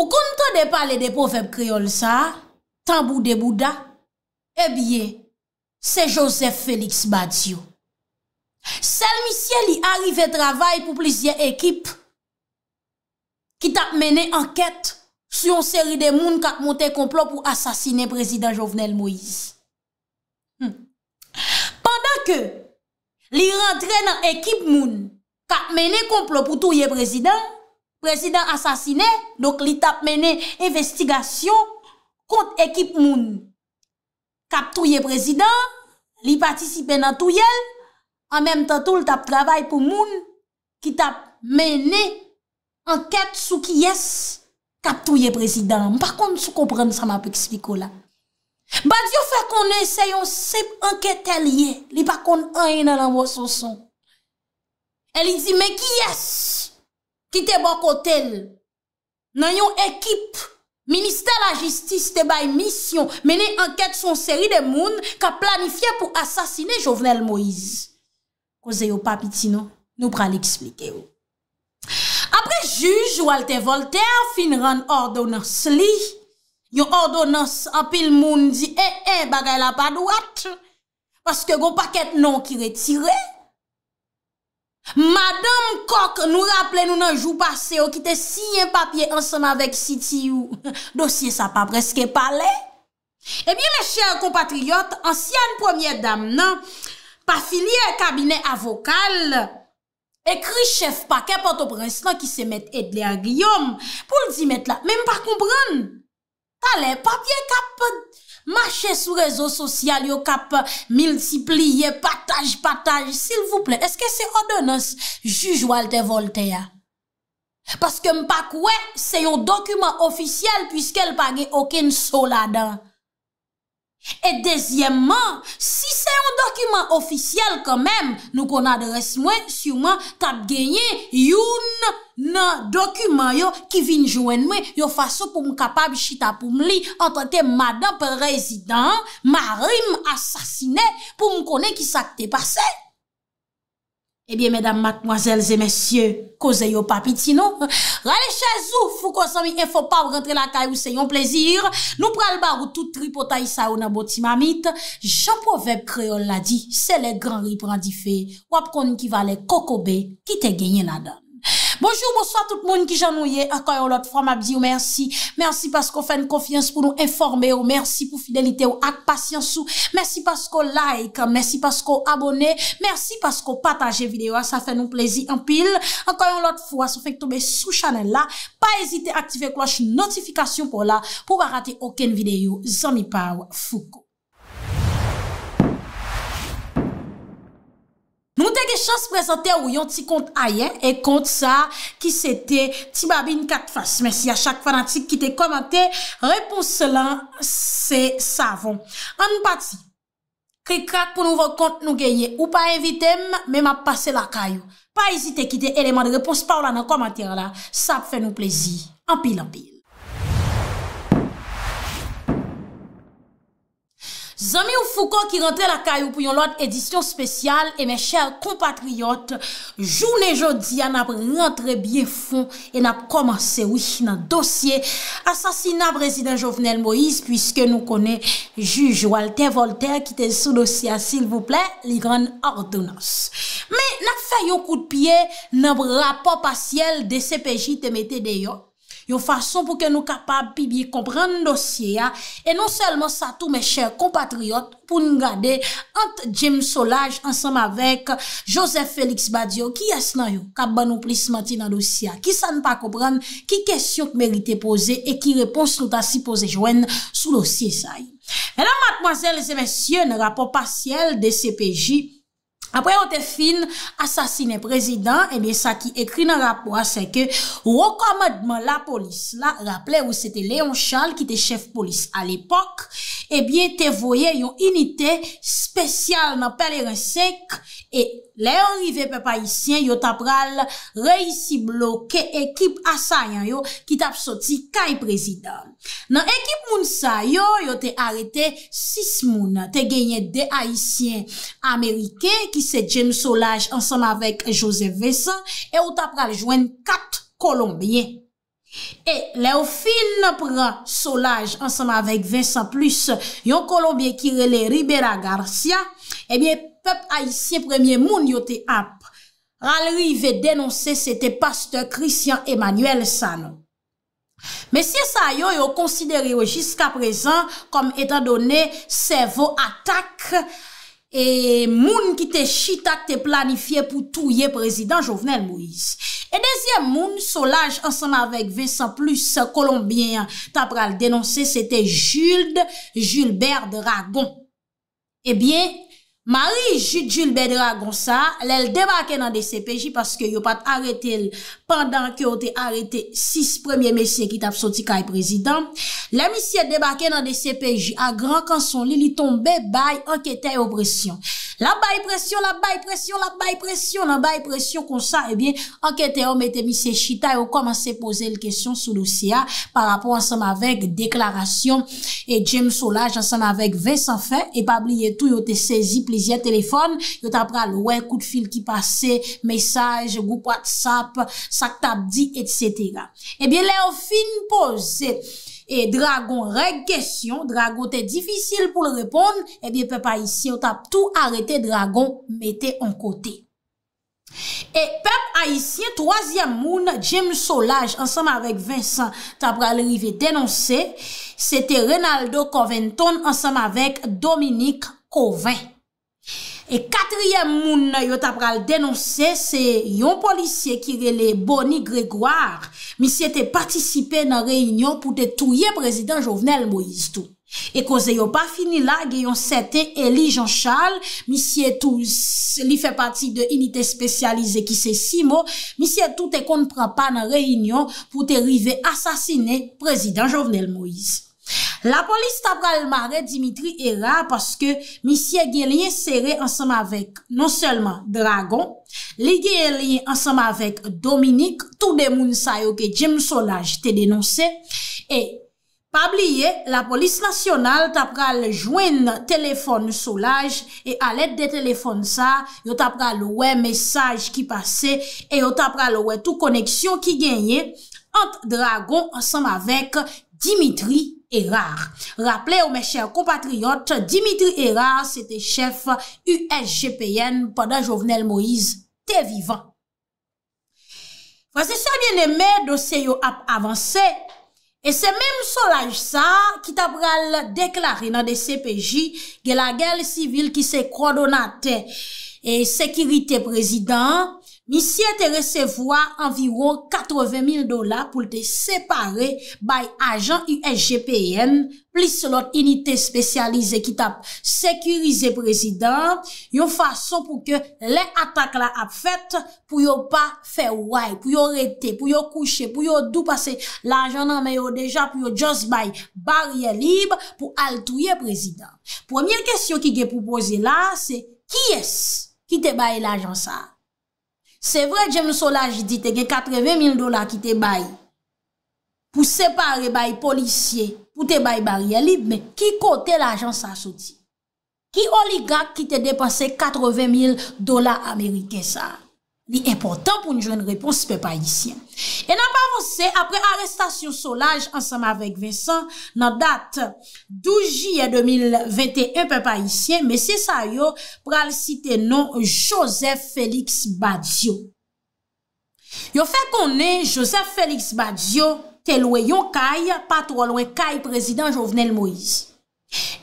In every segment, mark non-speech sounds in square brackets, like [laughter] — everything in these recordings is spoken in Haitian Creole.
Ou kon ton de pale de profep kriol sa, tan bou de bou da, e eh bie, se Josef Felix Badiou. Sel misye li arive travay pou plisye ekip ki tak mene anket su yon seri de moun kat monte complot pou asasine prezident Jovenel Moïse. Hmm. Pendan ke li rentre nan ekip moun kat mene complot pou touye prezident, Prezident asasine, doke li tap mene investigasyon kont ekip moun. Kap touye prezident, li patisipe nan touye, an menm tan tou li tap travay pou moun, ki tap mene anket sou ki yes kap touye prezident. Mpa kont sou kompren sa ma pe ekspliko la. Ba diyo fe konen se yon sep anketel ye, li pa kont anye nan anwosonson. El li di me ki yes, Ki te bakotel nan yon ekip, Ministè la Jistis te bay misyon menè anket son seri de moun ka planifye pou asasine Jovenel Moïse. Koze yo papi ti nou, nou pran li eksplike yo. Apre juj, Walter Voltaire fin ran ordonans li, yon ordonans apil moun di, e, e, bagay la padouat, paske go paket nou ki retirey, Madame Coq nou rappele nou nan jou pase yo oh, ki te siye papye ansen avèk sitiyou. [laughs] Dosye sa pa preske pale. Ebyen, eh me chèr compatriot, ansyen premier dam nan, pa filiè kabine avokal, ekri chèf pa kepot opresnan ki se met edle an Giyom pou l di met la. Men pa kompran, ta le papye kap... Mache sou rezo sosyal yo kap Milsipliye, pataj, pataj Sil vouple, eske se odonans Jujou al te volte ya Paske mpak we Se yo dokumen ofisyel Piske el page oken sol adan E dezyèmman, si se yon dokumen ofisyel kèmèm nou kon adres mwen, si yon mwen tap genye youn nan dokumen yo ki vin jwen mwen yo fasyo pou m kapab chita pou m li an tante madam prezident marim asasine pou m konen ki sak te pase. Ebyen, eh medam, matmoazel, zemesye, koze yo papit sino, rale chazou, fou konsami, en fou pa ou rentre la kay ou se yon plezir, nou pral bar ou tout tripotay sa ou nan boti mamit, jampo veb kreol la di, se le gran riprandi fe, wap koni ki vale kokobe ki te genye nan dan. Bonjour, bonsoit tout moun ki jan nou ye. Akoyon lot fwa mabdi ou mersi. Mersi pasko fè n konfians pou nou informe ou mersi pou fidelite ou ak pasyansou. Mersi pasko like, mersi pasko abone, mersi pasko pataje videyo a sa fè nou plezi an pil. Akoyon lot fwa sou fèk tobe sou chanel la. Pa ezite aktive kloche notifikasyon pou la pou ba rate oken videyo. Zan mi paw fuko. Nou teke chans prezante ou yon ti kont ayen, e kont sa ki se te ti babin katfas. Men si a chak fanatik ki te komante, repons selan se savon. An pati, krik krak pou nou vok kont nou genye ou pa evitem, men map pase la kayo. Pa ezite ki te eleman de repons pa ou la nan komante la, sa fe nou plezi. An pil an pil. Zami ou fouko ki rentre la kayo pou yon lot edisyon spesyal e eh men chèr kompatriyot, jounen jodi an ap rentre bie fon en ap komanse wich nan dosye, asasina prezident Jovenel Moïse, pwiske nou kone juj Walter Voltaire ki te sou dosya, sil pouple, ligan ordounos. Men, nan fè yon kout piye, nan rapop asyel de CPJ temete deyot, yo fason pou ke nou kapab pi biye kompren dosye ya, e non selman sa tou me chèr kompatriot pou nou gade ant Jim Solaj ansam avek Joseph Félix Badiou, ki yas nan yo kap ban nou plis manti nan dosye ya, ki sa nou pa kompren ki kèsyon ki merite pose e ki repons louta si pose jwen sou dosye sa yi. E nan matmoazèl, les mèsyè, nè rapop pasyèl de CPJ, Apre yon te fin, asasine prezident, ebyen eh sa ki ekri nan rapwa, seke, wakomadman la polis la, rapple ou se te Leon Charles ki te chef polis al epok, ebyen eh te voye yon unitè spesyal nan perler esek e anilè. Le yon rive pe pa isyen, yo tap ral reisi bloke ekip asayan yo ki tap soti kay prezident. Nan ekip moun sa yo, yo te arete 6 moun. Te genye de aisyen Amerike ki se jem Solaj ansanm avek Joseph Vesan. E yo tap ral jwen 4 Kolombien. E le yo fin pran Solaj ansanm avek Vesan plus yon Kolombien ki rele Ribera Garcia, ebyen pep haisyen premier moun yote ap, ralri ve denonse se te pasteur Christian Emmanuel Sanon. Mesye sa yo yo konsidere yo jiska prezan kom etan done se vo atak e moun ki te chita te planifiye pou touye prezident Jovenel Moïse. E dezyem moun, solaj ansan avek ve san plus kolombien tap ral denonse se te Jules, Jules Berde Ragon. Ebyen, eh Mari Jidjil Bedra Gonca, lèl debake nan DCPJ paske yo pat arete l, pandan ke o te arete 6 premier mesye ki tap soti kay e prezident, lè misye debake nan DCPJ, a gran kan son li li tombe bay anketè yo e presyon. La bay presyon, la bay presyon, la bay presyon, la bay presyon, kon sa, ebyen, eh anketè yo mette misye Chita yo komanse pose l kesyon sou l'OCA pa rapon ansem avek deklarasyon e James Olaj ansem avek 20 sanfen e pa blye tou yo te sezi ple Yon tap pral wè kout fil ki pase, mesaj, goupat sap, sak tap di, etc. Ebyè eh lè ou fin pose, e dragon reg kesyon, dragon te difisil pou lè repon, ebyè eh pep Aisyen ou tap tout arete dragon mette en kote. E pep Aisyen, troasyam moun, James Solage, ansam avèk Vincent, tap pral rive denonse, se te Renaldo Coventon ansam avèk Dominique Covent. E katriyem moun yo tapral denonse se yon polisye ki rele Boni Grégoire misye te patisipe nan reynyon pou te touye prezident Jovenel Moïse tou. E koze yo pa fini la geyon sete Eli Jean Charles misye tou li fe pati de unité spesyalize ki se Simo misye tou te kontprapa nan reynyon pou te rive asasine prezident Jovenel Moïse. La polis ta pral ma re Dimitri era paske misye gen liye sere ansam avek non selman Dragon, li gen liye ansam avek Dominik, tou demoun sa yo ke Jim Solaj te denonse, e pabliye la polis nasyonal ta pral jwen telefon Solaj e alet de telefon sa, yo ta pral we mesaj ki pase, e yo ta pral we tou koneksyon ki genye ant Dragon ansam avek Dimitri Solaj. Rappele ou me chèr kompatriyot, Dimitri Erard sè te chèf USGPN pandan Jovenel Moïse, te vivan. Fase sa bien emè do se yo ap avanse, e se mèm solaj sa ki ta pral deklari nan de CPJ gè la gèl sivil ki se kwa donate chè. E sekirite prezident, mi siye te resevoa anviron 80.000 dola pou te separe bay ajan USGPN plis lot inite spesyalize ki tap sekirize prezident, yon fason pou ke le atak la ap fete pou yo pa fewaye, pou yo rete, pou yo kouche, pou yo dou pase la ajan anme yo deja, pou yo just bay barye libe pou altouye prezident. Premier kesyon ki ge pou boze la, se ki es? ki te baye l'ajans sa. Se vre djem sou la jidite, gen 80.000 dola ki te baye, pou separe baye polisye, pou te baye barye libe, men ki kote l'ajans sa soti? Ki oligak ki te depanse 80.000 dola Amerike sa? li e portan pou nou jwen repons pepa isyen. E nan pa avanse, apre arrestasyon solaj ansama vek Vincent, nan dat 12 jye 2021 pepa isyen, mese sa yo pral site nou Joseph Félix Badzio. Yo fe konen Joseph Félix Badzio, te loue yon kay patro loue kay prezident Jovenel Moïse.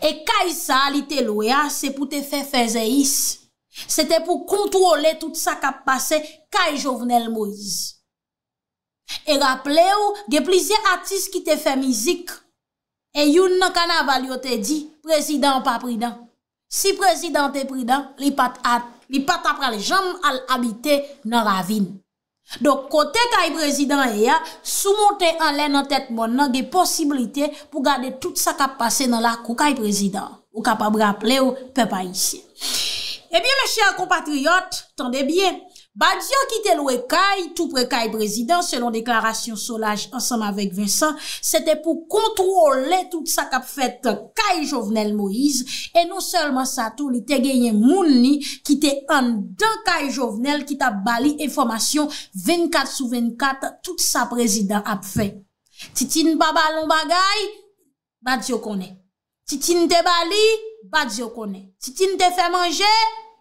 E kay sa li te loue a se pou te fe feze isi. Sete pou kontrole tout sa kap pase kay jovenel mouz. E rappele ou, ge plize atis ki te fe mizik. E yon nan kan aval yo te di, prezident pa pridan. Si prezident te pridan, li pat apra le jom al habite nan ravine. Dok kote kay prezident e ya, soumonte an len an tet moun nan ge posibilite pou gade tout sa kap pase nan lakou kay prezident. Ou kap ap rappele ou, pe pa isye. Ebyen eh mè chè a kompatriot, tande byen Badjo ki te loue kay Tout pre kay prezident Selon deklarasyon solaj ansam avèk Vincent Sète pou kontrole tout sa kap fèt Kay jovenel Moïse E nou selman sa tou li te genyen moun ni Ki te an dan kay jovenel Ki ta bali e formasyon 24 sou 24 Tout sa prezident ap fèt Ti ti n'ba balon bagay Badjo konè Ti ti n'te bali Badiou konè. Si ti nou te fè manje,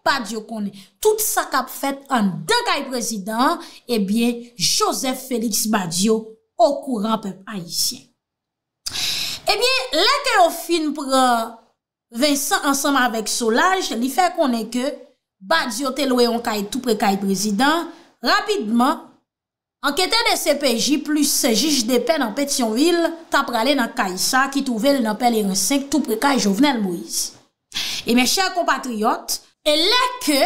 Badiou konè. Tout sa kap fèt an de kay prezident, e eh bie Joseph Félix Badiou, okouran pep haïsien. E eh bie, lè kè ou fin pou euh, Vincent ansanman avèk solaj, li fè konè ke Badiou te louè an kay tou pre kay prezident, rapidman, anketè de CPJ plus se jich de pen an pet yon vil, tap pralè nan kay sa ki touvel nan pel eren 5 tou pre kay jovenel bou yisi. E men chèr kompatriyot, e lè ke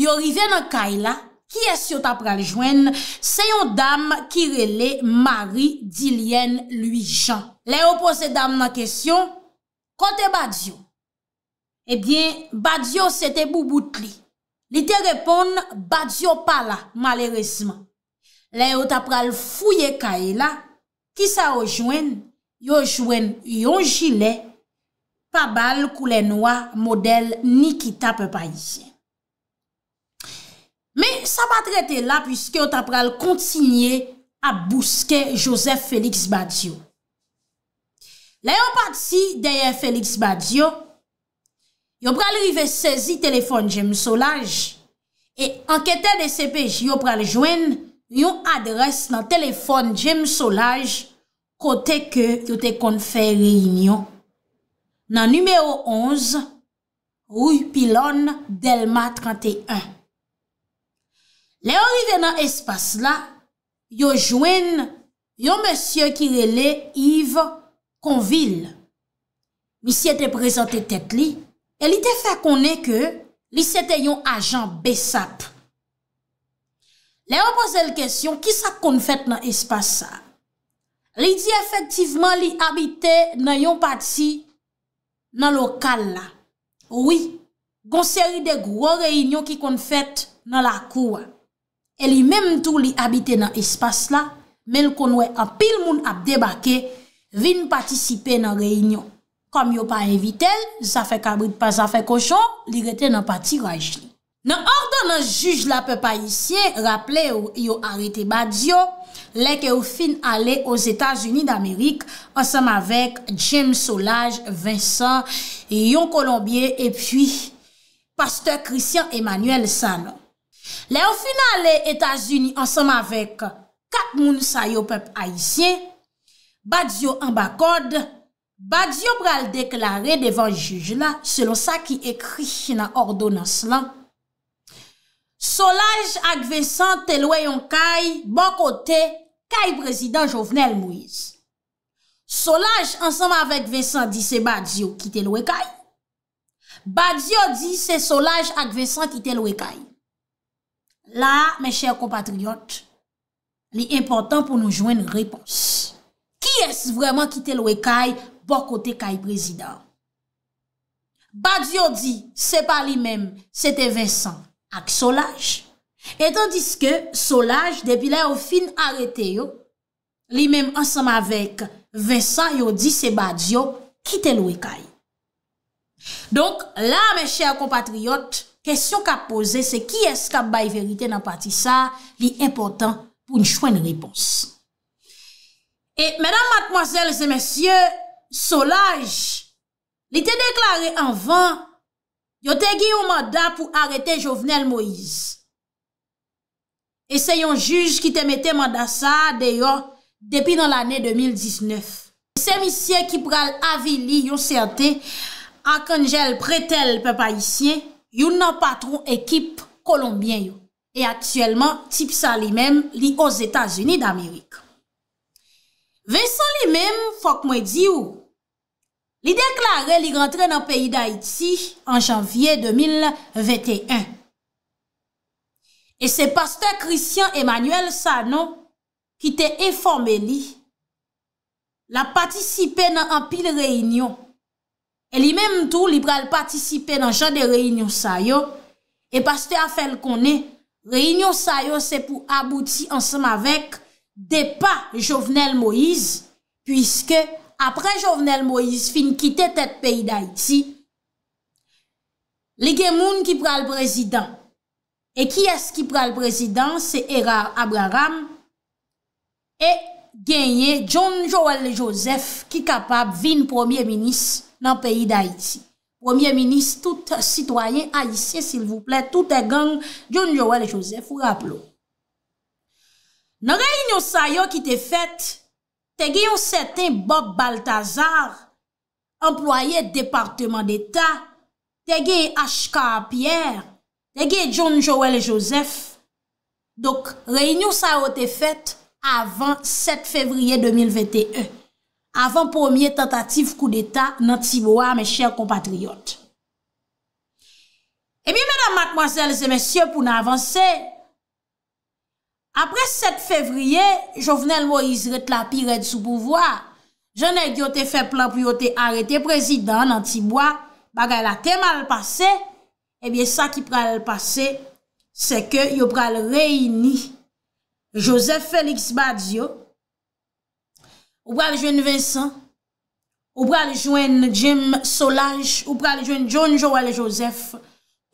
yor ive nan kay la, ki es yot ap pral jwen, se yon dam ki rele Mari Dilyen Luijan. Lè yon pose dam nan kesyon, kante Badiou? Ebyen, eh Badiou se te bou bout li. Li te repon, Badiou pa la, maleresman. Lè yon ap pral fouye kay la, ki sa o jwen, yon jwen yon jile. pa bal kou lè noua model Nikita pe paye. Me, sa pa trete la pwiske yo tap pral kontinye a bouske Joseph Félix Badiou. Lè yo pati deye Félix Badiou, yo pral rive sezi telefon Jem Solage e anketè de CPJ yo pral jwen yon adres nan telefon Jem Solage kote ke yo te konferi yon. nan numeo 11, ou pilon Delma 31. Le yon rive nan espas la, yo jwen yon monsye ki le le, Yves Conville. Mi si ete prezante tet li, e li te fa konen ke, li se te yon ajan besap. Le yon pose l kesyon, ki sa kon fèt nan espas sa? Li di efektivman li habite nan yon pati, nan lokal la. Ouwi, gonseri de gwo reynyon ki kon fèt nan la kouwa. E li mem tou li abite nan espas la, men kon we apil moun apdebake vin patisipe nan reynyon. Kom yo pa evitel, zafè kabrit pa zafè kosho, li rete nan pati rajli. Nan ordo nan juj la pe pa isye, raple yo arete badyo, Lè ke ou fin ale os Etats-Unis d'Amerik ansam avek James Solage, Vincent, Yon Colombier e pi Pasteur Christian Emmanuel San. Lè ou fin ale Etats-Unis ansam avek 4 moun sa yo pep Haitien, Badiou en bakode, Badiou pral deklare devan juj la selon sa ki ekri na ordonans lan. Solage ak Vincent telwe yon kay, bon kotey. Kay prezident Jovenel Moïse. Solaj ansanm avèk Vincent di se Badzio kite lou e kay. Badzio di se Solaj ak Vincent kite lou e kay. La, men chèr compatriot, li important pou nou jwen repons. Ki es vreman kite lou e kay bo kote kay prezident? Badzio di se pa li menm, se te Vincent ak Solaj. Et tandiske, Solaj, depi la yo fin arete yo, li menm ansam avek Vincent, yo di Sebadio, kite lou ekay. Donk, la, men chèr compatriot, kèsyon ka pose, se ki eska bay verite nan pati sa, li important pou njwen ripons. E, menam matmozèl, se mensyè, Solaj, li te deklare anvan, yo te gi yo manda pou arete Jovenel Moïse. E se yon juj ki te mette mandasa deyo depi nan l ane 2019. Semisyen ki pral avili yon senten ak anjel pretel pe paisyen, yon nan patron ekip kolombien yo. Et aktuelman tip sa li men li os Etats-Unis d'Amerik. Ve san li men, fok mwen di yo. Li deklare li rentre nan peyi d'Haïti an janvye 2021. E se Pasteur Christian Emmanuel Sano, ki te eforme li, la patisipe nan anpil reynyon. E li menm tou, li pral patisipe nan jan de reynyon sayo, e Pasteur a fel konen, reynyon sayo se pou abouti ansam avek depa Jovenel Moïse, pwiske apre Jovenel Moïse fin kite tet peyi da iti, li gen moun ki pral prezident. E ki es ki pral prezident se Erar Abraram e genye John Joel Joseph ki kapab vin premier minis nan peyi d'Haïti. Premier minis tout citoyen Haïti, s'il vous plaît, tout te gang, John Joel Joseph, ou rappelou. Nan rey nou sayo ki te fet, te ge yon seten Bob Balthazar, employe Departement d'Etat, te ge HK Pierre, Lè gen John, Joel et Joseph. Dok, rey nou sa wote fèt avan 7 fevriye 2021. Avan pomiye tentatif kou d'Etat nan tibwa, mè chèr kompatriot. E mi, mèdam, mèkmoazèl, zè mèsyè, pou nan avansè, apre 7 fevriye, jo vnen lwoy izret la pi red sou pouvwa. Je nè gyo te fè plan pou yo te arete prezidant nan tibwa bagay la te malpasey. Ebyen eh sa ki pral pase, se ke yo pral reyini Joseph Félix Badiou, ou pral jwen Vincent, ou pral jwen Jim Solange, ou pral jwen John Joël Joseph,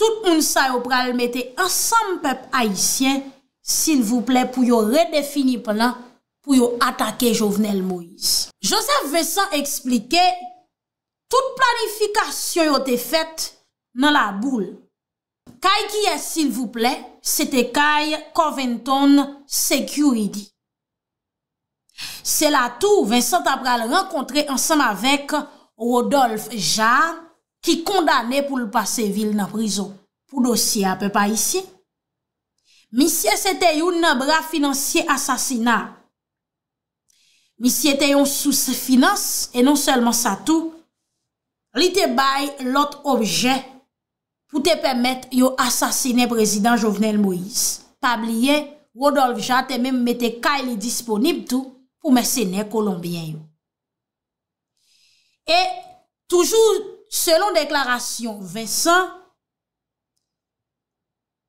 tout moun sa yo pral mette ansam pep haïsien, si l voul plè pou yo redefini plan pou yo atake Jovenel Moïse. Joseph Vincent explike, tout planifikasyon yo te fète, nan la boule. Kay ki es, s'il vous plè, sete kay Coventon Security. Se la tou, Vincent a pral renkontre ansan avèk Rodolphe Jarre ki kondanè pou l'passe vil nan prizon. Pou dosye apè pa isye. Misye sete yon nan bra financier asasina. Misye te yon sous finance e non selman sa tou, li te bay lot obje pou te pemet yo asasine prezident Jovenel Moïse. Pabliye, Rodolphe Jatte men mette kaili disponib tou pou mè sene kolombien yo. E toujou, selon deklarasyon Vincent,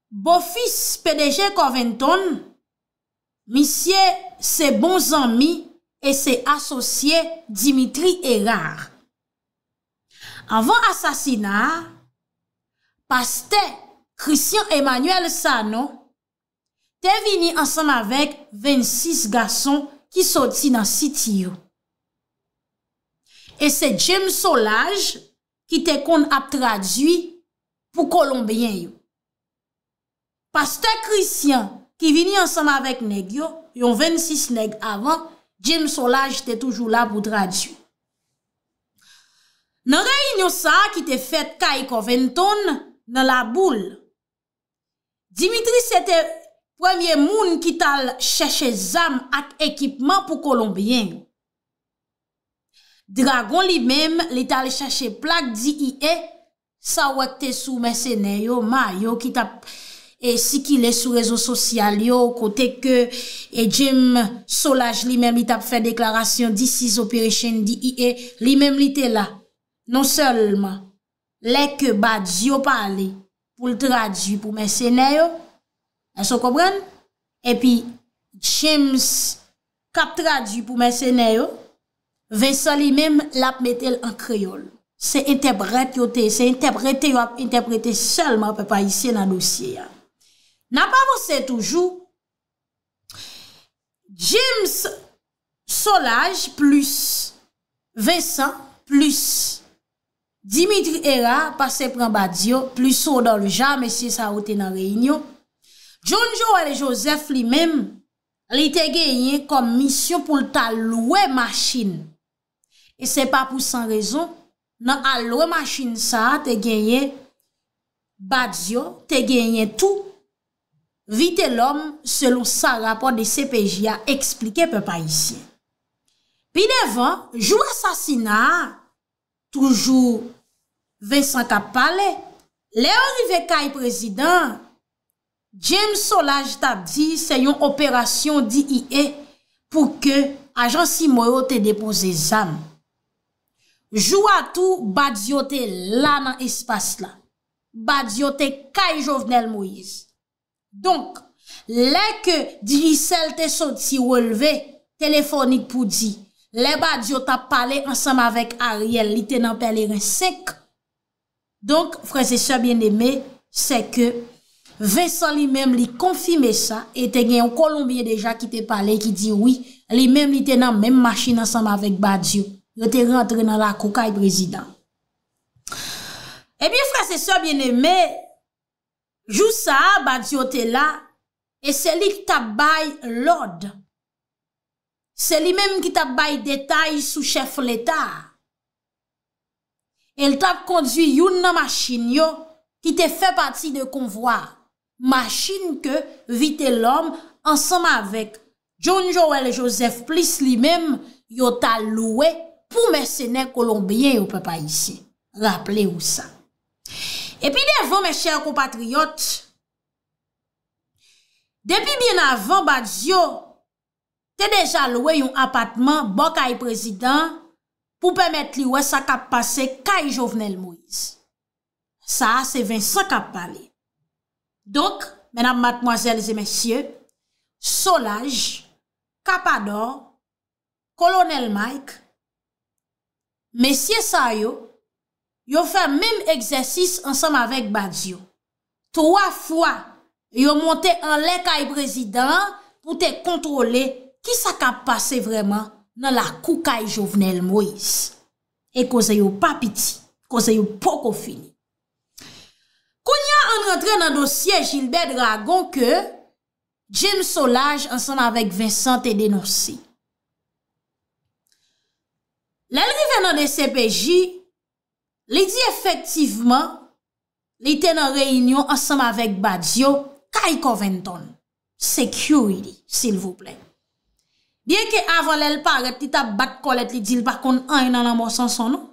bo fis PDG Coventon, misye se bon zami e se asosye Dimitri Erard. Anvo asasina a, Pastè, Christian Emmanuel Sano, te vini ansan avèk 26 gason ki soti nan siti yo. E se James Solage ki te kon ap tradwi pou kolombien yo. Pastè Christian ki vini ansan avèk neg yo, yon 26 neg avan, James Solage te toujou la pou tradwi. Nan rey inyo sa ki te fet kay e ko 20 ton, nan la boule. Dimitris, ete premier moun ki tal chache zam ak ekipman pou Kolombien. Dragon li men, li tal chache plak di i e, sa wak te sou mersene, yo ma, yo ki tap, e si ki le sou rezo sosyal, yo kote ke, e Jim Solaj li men, li tap fe deklarasyon, di sis operasyon, di i e, li men li te la, non selman. Lè ke ba dji yo pale pou l tradu pou mè sè nè yo. E so kobren? E pi James kap tradu pou mè sè nè yo. Vè sa li mèm l ap metel an kreyol. Se entepret yo te, se entepret yo ap entepret se solman pe pa isye nan osye ya. Na pa vò se toujou. James Solage plus. Vincent plus. Dimitri Erard pase pran Badiou, pli sou do l'ja, mesye sa wote nan reynyo. Djonjou El Josef li mem, li te genye kom misyon pou ta lwe machin. E se pa pou san rezon, nan a lwe machin sa, te genye Badiou, te genye tou. Vite l'om, selon sa rapor de CPJ a explike pe pa isye. Pi devan, jou asasina a, Toujou ve sanka pale. Le orive kay prezident, James Solage ta di se yon operasyon di i e pou ke ajan si moro te depoze zan. Jou atou badziote la nan espas la. Badziote kay jovenel mou iz. Donk, le ke di yisel te soti wolve, telefonik pou di, Le Badiot a pale ansam avèk Ariel li te nan peler rensek. Donk, frasesor bien eme, seke, Vincent li menm li konfime sa, e te gen yon Kolombie deja ki te pale, ki di wii, li menm li te nan menm machin ansam avèk Badiot. Yo te rentre nan la koukaj prezident. E bi frasesor bien eme, jou sa, Badiot te la, e se li tap bay lòd. E bi frasesor bien eme, Se li menm ki tap bay detay sou chef l'Etat. El tap kondwi yon nan machin yo ki te fè pati de konvoi. Machin ke vite l'om ansanm avèk John Joel Joseph Pliss li menm yo ta louè pou mè sènen kolombien yo pè pa isi. Râple ou sa. Epi devon mè chèrkou patriyot. Depi bien avon bat yo te deja loue yon apatman bok ay prezident pou pemet li we sa kap pase kaj jovenel mwiz. Sa, se vin sa kap pale. Donk, menam matmwazelze mesye, Solaj, Kapador, Kolonel Mike, Mesye Sayo, yo fè mèm eksersis ansam avèk Badiou. Troa fwa yo monte an lèk ay prezident pou te kontrole ni sa ka pase vreman nan la koukaj jovenel Moïse. E koze yo papiti, koze yo poko fini. Konya an rentre nan dosye Gilbert Dragon ke, James Solage ansan avèk Vincent te denonsi. Lèlri venan de CPJ, li di efektivman, li ten an reynyon ansan avèk Badiou, kwa yi koven ton, security, sil vou plek. Bien ki avan lèl paret li ta bat kolet li dil pa kon an y nan an monsan son nou,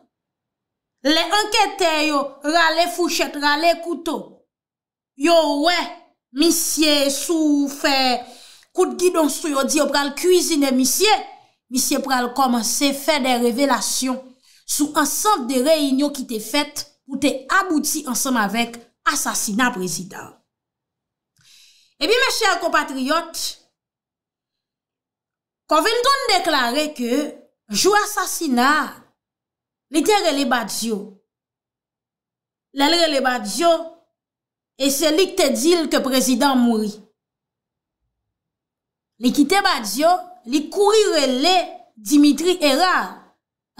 lè anketè yo rale fouchet, rale koutou, yo wè, misye, sou, fè, kout gidonsou yo di yo pral kouizine misye, misye pral komanse fè de revelasyon sou ansanf de reyinyo ki te fèt ou te abouti ansanm avèk asasina prezidant. E eh bi mè chèl komatriot, Ko ven ton deklare ke jou asasinar, li te rele Badiou. Le rele Badiou e se li kte dil ke prezident mouri. Li ki te Badiou, li kouri rele Dimitri Erard,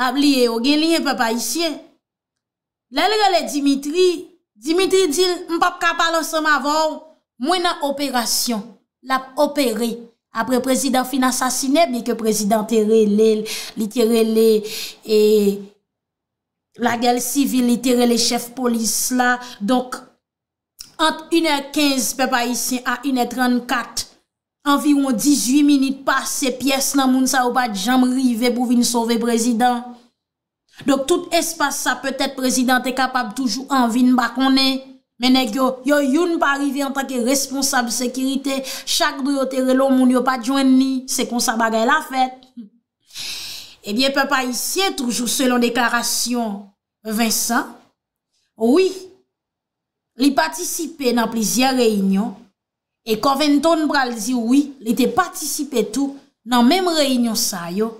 ap li e o gen li en pe pa isyen. Le rele Dimitri, Dimitri dil, m pap kapal an se ma vò, mwen an operasyon, lap operé. apre prezident fin asasine, bi ke prezident tere le, li tere le, e la gel sivil, li tere le chef polis la, donk, ant 1h15 pe pa isi, a 1h34, anviron 18 minit pas, se piyes nan moun sa ou bat, janm rive pou vin sove prezident, donk tout espas sa, pe tèt prezident te kapab toujou anvin bak one, Menèk yo, yo yon pa arrive an tak e responsable sekirite, chak do yo terelo, moun yo pa djwen ni, se kon sa bagay la fet. Ebyen eh pe pa isye, toujou selon deklarasyon Vincent, oui, li patisipe nan plizye reynyon, e koventon bral zi oui, li te patisipe tou nan mem reynyon sa yo,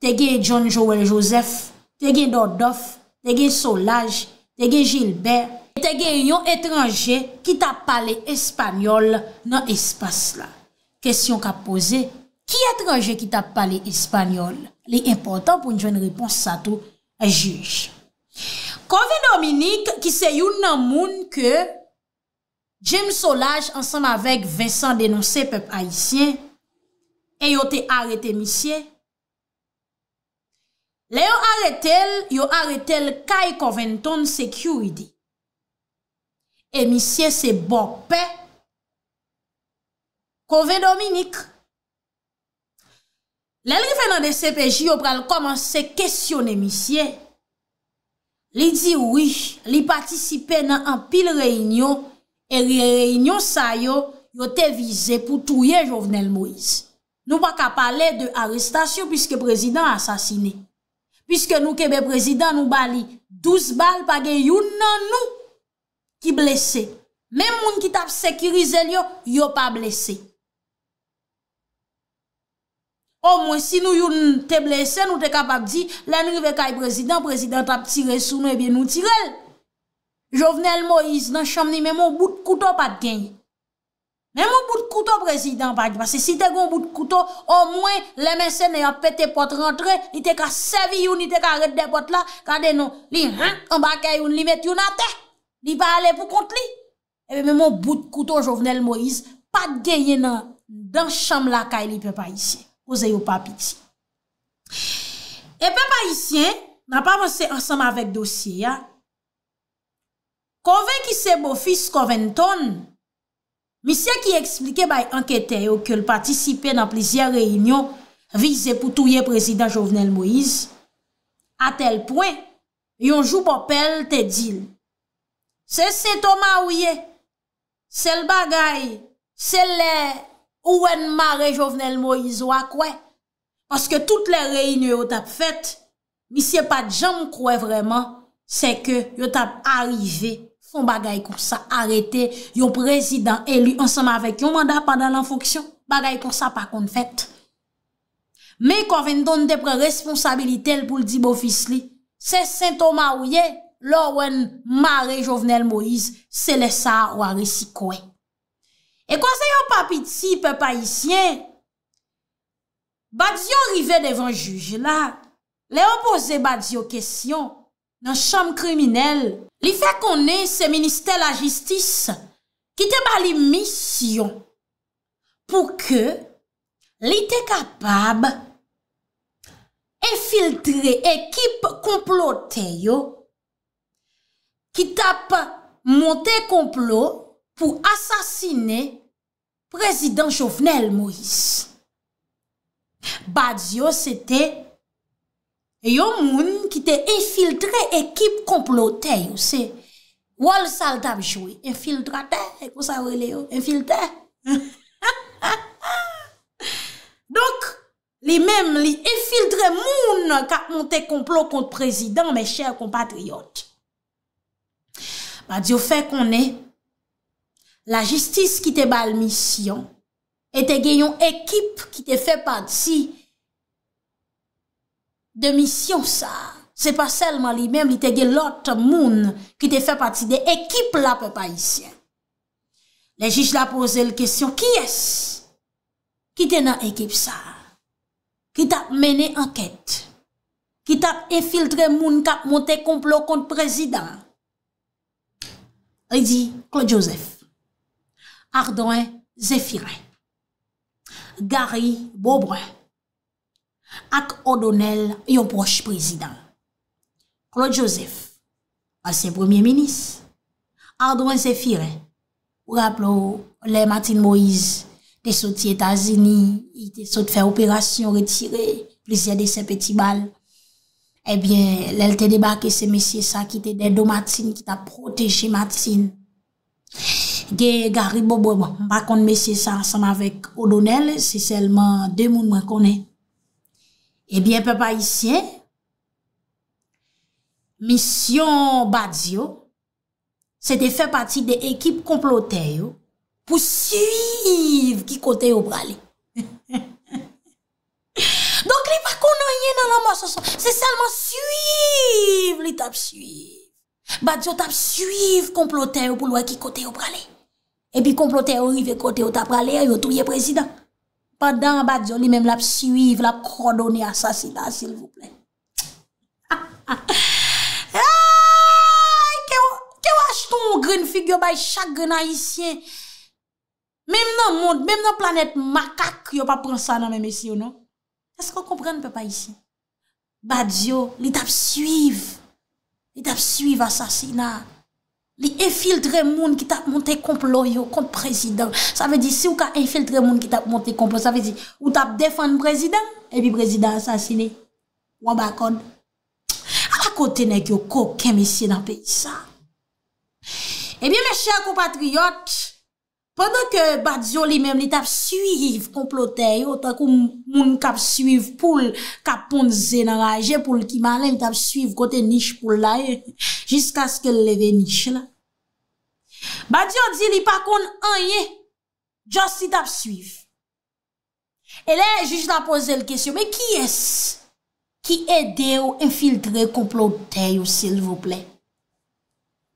tege John Joel Joseph, tege Dordof, tege Solaj, tege Gilbert, te gen yon etranje ki ta pale espanyol nan espas la. Kesyon ka pose, ki etranje ki ta pale espanyol? Li important pou njwen repons sa tou, a juj. Kovid Dominik ki se yon nan moun ke James Solage ansam avek Vincent denonse pep aisyen, e yo te arete misye. Le yo arete, yo arete kai kovid ton sekuridi. emisye se bon pe konve Dominik lè l'rifè nan de CPJ yo pral koman se kèsyon emisye li di wè li patisipe nan an pil reynyon e reynyon sa yo yo te vize pou touye jovenel Moïse nou pa ka pale de arrestasyon pwiske prezident asasine pwiske nou kebe prezident nou bali 12 bal page yon nan nou ki blese. Mem moun ki tap sekirize liyo, yo pa blese. O mwen, si nou yon te blese, nou te kapak di, lè nri vek ay prezident, prezident tap tire sou nou e biye nou tirel. Jovenel Moïse nan chanm ni, mem moun bout koutou pat genye. Mem moun bout koutou prezident pat genye, se si te goun bout koutou, o mwen, lè mè se nè yon pète pot rentre, li te ka sevi yon, li te ka redde pot la, ka denon, li hant, an bakay yon, li met yon a teh. li pa ale pou kont li? Ebe men moun bout koutou Jovenel Moïse pat genye nan dan chanm la ka li pe pa isye. Ose yo pa piti. Epe pa isye, nan pa monsen ansam avek dosye ya, kouven ki se bo fis kouven ton, misye ki explike bay ankete yo kel patisipe nan plizye reynyon vize pou touye prezident Jovenel Moïse atel pouen yon jou popel te dil. Se Saint-Oma ouye, se l bagay, se l ouen mare jovenel Moiso akwe, paske tout le reyne yo tap fet, mi se pa djan mkwe vreman, se ke yo tap arrive, son bagay kou sa arete, yo prezident elu ansama vek yo manda pa dan an foksyon, bagay pou sa pa kon fet. Me kon ven don de pre responsabilite l pou l di bo fisli, se Saint-Oma ouye, Louwen Mare Jovenel Moise se lesa wari si kwen. E konseyo papiti pe pa isyen, badzio rive devan juj la, le an pose badzio kesyon nan chanm kriminel. Li fe konen se minister la jistis ki te bali misyon pou ke li te kapab e filtre ekip komploteyo ki tap monte komplo pou asasine prezident Jovenel Moïse. Badzio, sete, yo moun ki te infiltre ekip komplo te, you se. Wal saldam choui, infiltrate, ekou sa wè le yo, infiltre. [laughs] Donk, li men li infiltre moun kap monte komplo kont prezident, me chèr kompatriot. A diyo fè konè, la jistis ki te bal misyon, e te gen yon ekip ki te fè pati de misyon sa. Se pa selman li men, li te gen lot moun ki te fè pati de ekip la pe pa isyen. Le jish la pose l kestyon, ki es? Ki te nan ekip sa? Ki te ap mene anket? Ki te ap efiltre moun kap monte complot kont prezident? Edi Claude Joseph, Ardouin Zéphirè, Gary Beaubren, ak O'Donnell yon proche prezident. Claude Joseph, asè premier ministre, Ardouin Zéphirè, ou rappelou le Matin Moïse, te sot y Etats-Unis, te sot fè opérasyon, retire, plizè de se peti bal. Ebyen, eh lèl te debake se mesye sa ki te dedo Matin, ki ta proteji Matin. Ge garibobo mwen, bakon bon, mesye sa asan avèk O'Donnell, se selman de moun mwen konen. Ebyen, pepa isye, misyon badz yo, se te fè pati de ekip komplote yo, pou suiv ki kote yo pralè. Se salman suiv li tap suiv Badjo tap suiv Komplote yo pou lwa ki kote yo prale E pi komplote yo rive kote yo tap prale Yo touye prezident Padan badjo li menm la psuiv La krodoni asasina sile vouple Ha ha Ha ha Ke waj ton moun gren figyo bay Chak gren a isye Mem nan moun Mem nan planet makak Yo pa pren sa nan menm non? esye ou nou Esko kompren pe pa isye Badzio li tap suiv, li tap suiv asasina, li efiltre moun ki tap monte komplo yo kont prezident. Sa ve di si ou ka efiltre moun ki tap monte komplo, sa ve di ou tap defan prezident, ebi prezident asasine. Wabakon. Ata kote nek yo ko keme si nan pe isa. Ebi me chèrkou patriyot. Ebi me chèrkou patriyot. Pendon ke Badiou li mem li tap suiv komplo teyo, ta kou moun kap suiv pou l kapon ze nan aje pou l ki malen, li tap suiv kote nish pou l laje, jiska skil leve nish la. Badiou di li pakoun anye, justi tap suiv. E le, jish la pose l kesyon, me ki es? Ki ede ou infiltre komplo teyo, sil vople?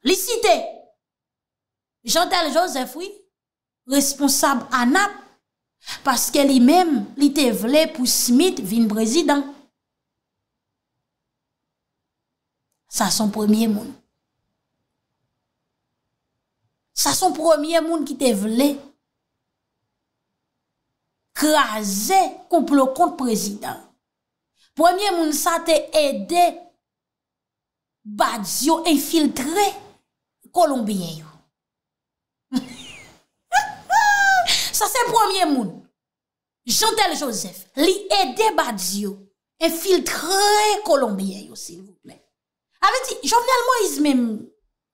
Li site? Jantel Joseph, oui? responsab anap paske li mem li te vle pou smit vin prezidan. Sa son premye moun. Sa son premye moun ki te vle krasè kouple kont prezidan. Premye moun sa te edè badz yo infiltre kolombiyen yo. premier moun, Chantal Joseph, li e debat zyo e filtre kolombiye yo sil vouple. Ave di, Jovenel Moïse men,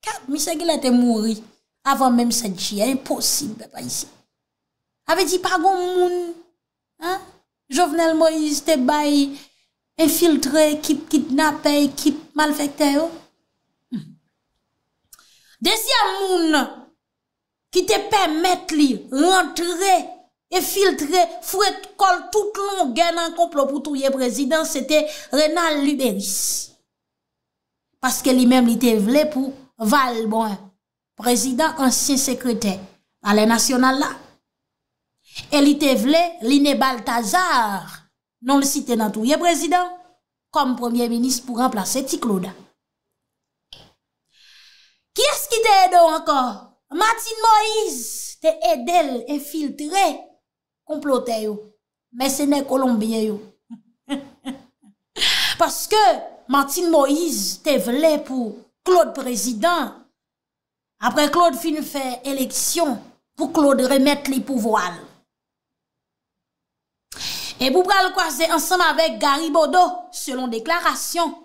kap, misè gil a te mouri avan menm sè di, e imposib bepa yisi. Ave di, pargon moun, jovenel Moïse te bay e filtre, ekip kitnap, ekip malvekte yo. Hmm. Desi am moun, moun, ki te pèmèt li rentre e filtre, fwè kol tout loun gen an komplo pou touye prezident, se te Renan Luberis. Paske li mèm li te vle pou Valboin, prezident, ansyen sekreter, ale nasyonal la. E li te vle Lini Baltazar, non le site nan touye prezident, kom premier-ministre pou remplase Tiklouda. Ki es ki te edo ankon? Martin Moïse te edel infiltre konplote yo, mè sène Kolombien yo. [laughs] Paske Martin Moïse te vle pou Claude Prezident, apre Claude fin fè eleksyon, pou Claude remèt li pou voal. E pou pral kwa zè ansan avèk Garibodo, selon deklarasyon,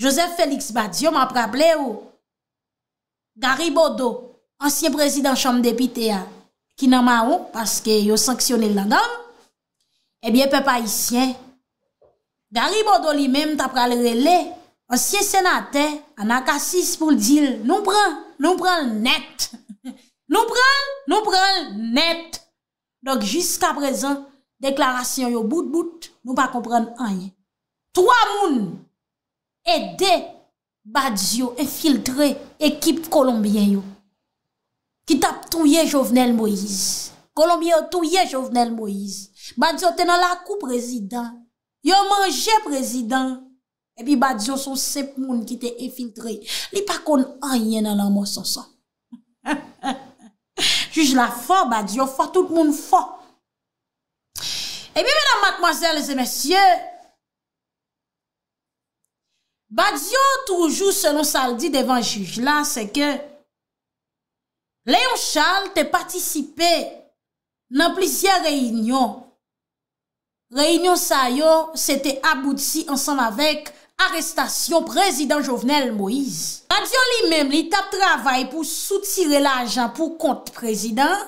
Joseph Félix Badiou m'aprable yo Gari Bodo, ansyen prezident chanm depite ya Ki nan ma ou, paske yo sanksyonel nan dam Ebyen eh pe pa isyen Gari Bodo li menm ta pralere le Ansyen senate, an akasis pou l'dil Nou pral, nou pral net Nou pral, nou pral net Dok jiska prezen, deklarasyon yo bout bout Nou pa kompran anye Tro amoun, et dek Badzio enfiltre ekip kolombiyen yo. Ki tap touye jovenel Moïse. Kolombiyen touye jovenel Moïse. Badzio tenan lakou prezident. Yo manje prezident. Ebi Badzio son sep moun ki te enfiltre. Li pa kon anye nanan monsonsan. Juj la fwa Badzio fwa, tout moun fwa. Ebi menan matmazel se mesye... Badyo toujou se non sa ldi devan juj la se ke Leon Charles te patisipe nan plisye reynyon. Reynyon sa yo se te abouti ansan avek arrestasyon prezident Jovenel Moïse. Badyo li menm li tap travay pou soutire la ajan pou kont prezident.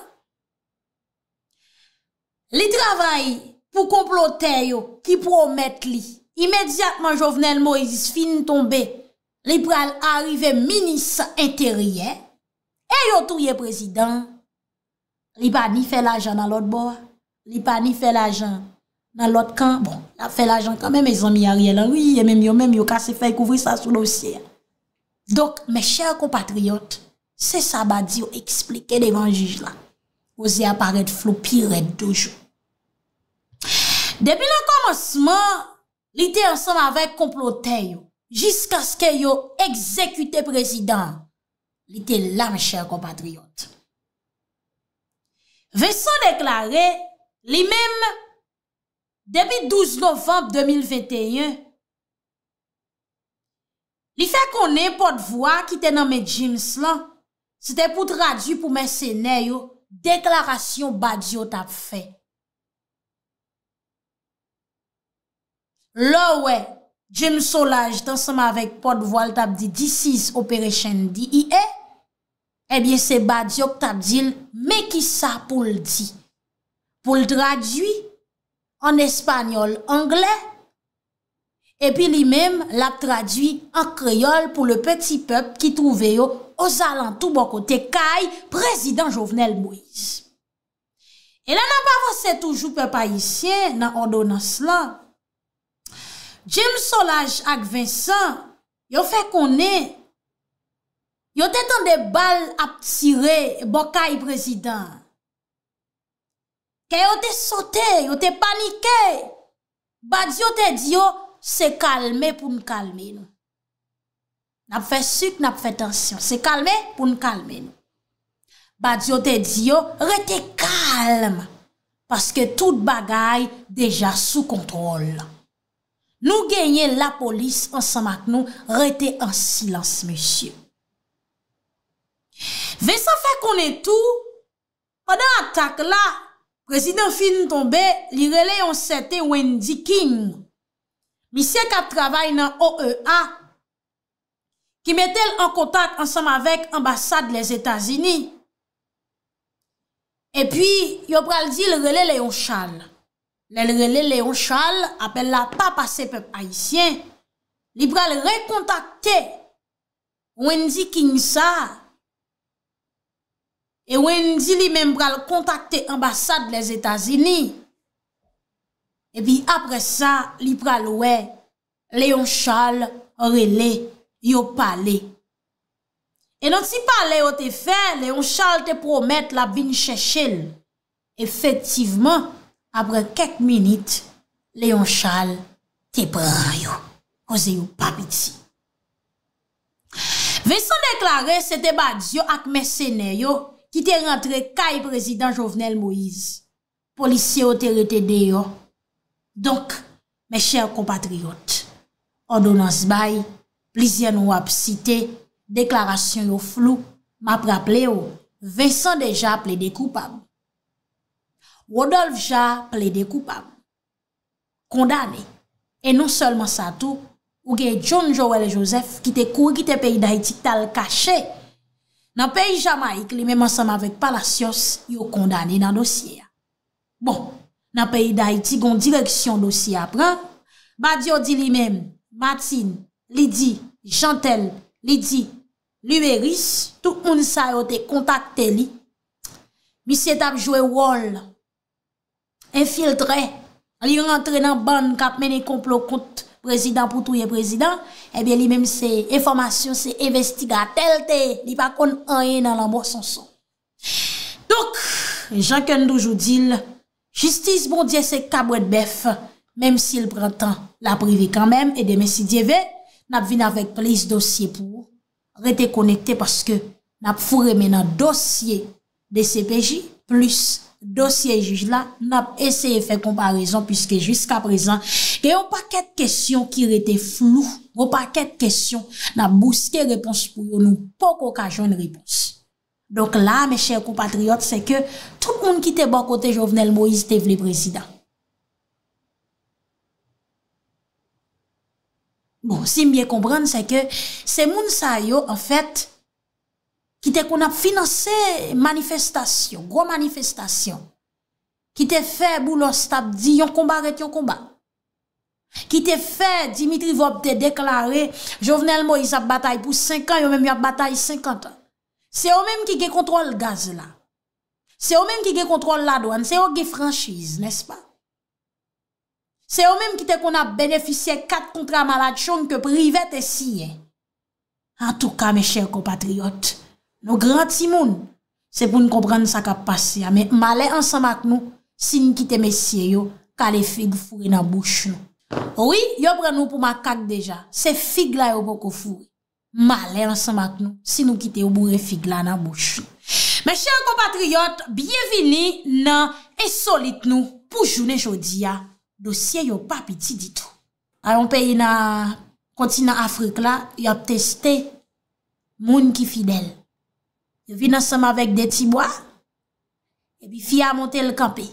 Li travay pou komplote yo ki promet li. imediatman jovenel Moïse fin tombe, li pral arrive minis interyen, e yo touye prezident, li pa ni fe la jan nan lot bo, li pa ni fe la jan nan lot kan, bon, la fe la jan kan, men men zan mi a rye lan, men men men men, yo kase fay kouvri sa sou losye. Dok, men chèr komatriot, se sa ba di yo explike devan jige la, pou se aparet floupiret dojo. Depi nan komosman, li te ansan avèk komplote yo, jiska skè yo ekzekute prezident, li te lam chè kompatriyot. Ve son deklare, li mèm, debi 12 novem 2021, li fè konen pot vwa ki te nan me jims lan, se te pout radu pou mè sènen yo, deklarasyon bad yo tap fè. Lo we, Jim Solaj dan seman vek pod voal tabdi This is Operation D.I.A. E Ebyen eh se badi ok tabdil Mekisa pou l di Pou l tradwi An espanyol angle Ebyen li mem la tradwi an kreyol Pou le peti pep ki trouve yo Ozalan Touboko Tekay Prezident Jovenel Bouiz E la nan pa avanse toujou pe pa isye Nan ordo nan slan Jim Solaj ak Vincent, yo fè konè. Yo tè tan de bal ap tirè, bokay prezident. Kè yo tè sote, yo tè panike. Badi yo tè diyo, se kalme pou n'kalme nou. Nap fè suk, nap fè tensyon. Se kalme pou n'kalme nou. Badi yo tè diyo, re te kalme. Paske tout bagay deja sou kontrol. Nou genye la polis ansan mak nou rete an silans, mesye. Ve sa fe konen tou, pwede ak tak la, prezident fin tonbe, li rele yon sete Wendy King. Mi se ka travay nan OEA, ki metel an kontak ansan mavek ambasade les Etats-Unis. E pi, yo pral di li rele le yon chal. Lè lè lè Léon Charles, apèl la pa pa se pep Haitien, li pral re-kontakte Wendi Kinsa, e Wendi li men pral kontakte ambasade les Etats-Unis. E pi apre sa, li pral wè Léon Charles, lè lè, yo pale. E nan si pale yo te fè, Léon Charles te promette la bin Chechil. Efektiveman, apre kek minit, leyon chal te bray yo, koze yo papit si. Vesan deklare se te badz yo ak mersene yo, ki te rentre kay prezident Jovenel Moïse. Polisye yo te rete de yo. Donk, me chèr kompatriyot, odonans bay, plizien ou ap site, deklarasyon yo flou, mapraple yo. Vesan deja ple dekoupa yo. Rodolphe Jarre ple de koupam. Kondane. E nou solman sa tou, ou gen John Joel Joseph, ki te kou, ki te peyi Daiti, ki tal kache. Nan peyi Jamaik, li menman sama vek Palasios, yo kondane nan dosye ya. Bon, nan peyi Daiti, gon direksyon dosye apren, badyo di li men, Matin, Lidi, Chantel, Lidi, Lueris, tou un sa yo te kontakte li. Miset ap jwe wol la, enfiltre, li rentre nan ban kap meni komplo kout prezident pou touye prezident, ebe eh li menm se informasyon se investiga telte, li pa kon anye nan lambo sanso. Dok, jankan doujoudil, jistis bon diye se kabwet bef, menm si il pran tan la privi kanmen, eh e demen si dieve, nap vin avèk plis dosye pou rete konekte paske nap fure menan dosye de CPJ plus dosye juj la, nan ap eseye fe komparizon pwiske jiska prezant, ke yon pa ket kestyon ki rete flou, yon pa ket kestyon nan bozke repons pou yon nou pou koka joun repons. Donk la, me chèr kompatriot, se ke tout moun ki te ban kote Jovenel Moïse te vle prezidant. Bon, si mbyen kompran, se ke se moun sa yo, an fèt, Ki te kon ap finanse manifestasyon, gwo manifestasyon. Ki te fe boulost ap di yon komba ret yon komba. Ki te fe Dimitri Vop te deklare Jovenel Moïse ap batay pou 5 an, yon men mi ap batay 50 an. Se yon menm ki ge kontrol gaz la. Se yon menm ki ge kontrol la doan, se yon ge franchise, nes pa? Se yon menm ki te kon ap beneficye kat kontra malat chon ke privè te siye. An tou ka, me chèr kompatriot, Nou gran ti moun, se pou nou komprende sa kap pase ya. Me male ansan mak nou, si nou kite mesye yo, ka le fig fure nan bouch nou. Ouwi, yo pre nou pou makak deja. Se fig la yo boko fure. Male ansan mak nou, si nou kite yo boure fig la nan bouch nou. Me chan kompatriyot, biyevini nan esolit nou, poujou ne jodi ya, dosye yo pa piti ditou. A yon peyi na kontina Afrik la, yo ap teste moun ki fidel. Yo vi nan seman vek de tibwa, e bi fia monte l kampi.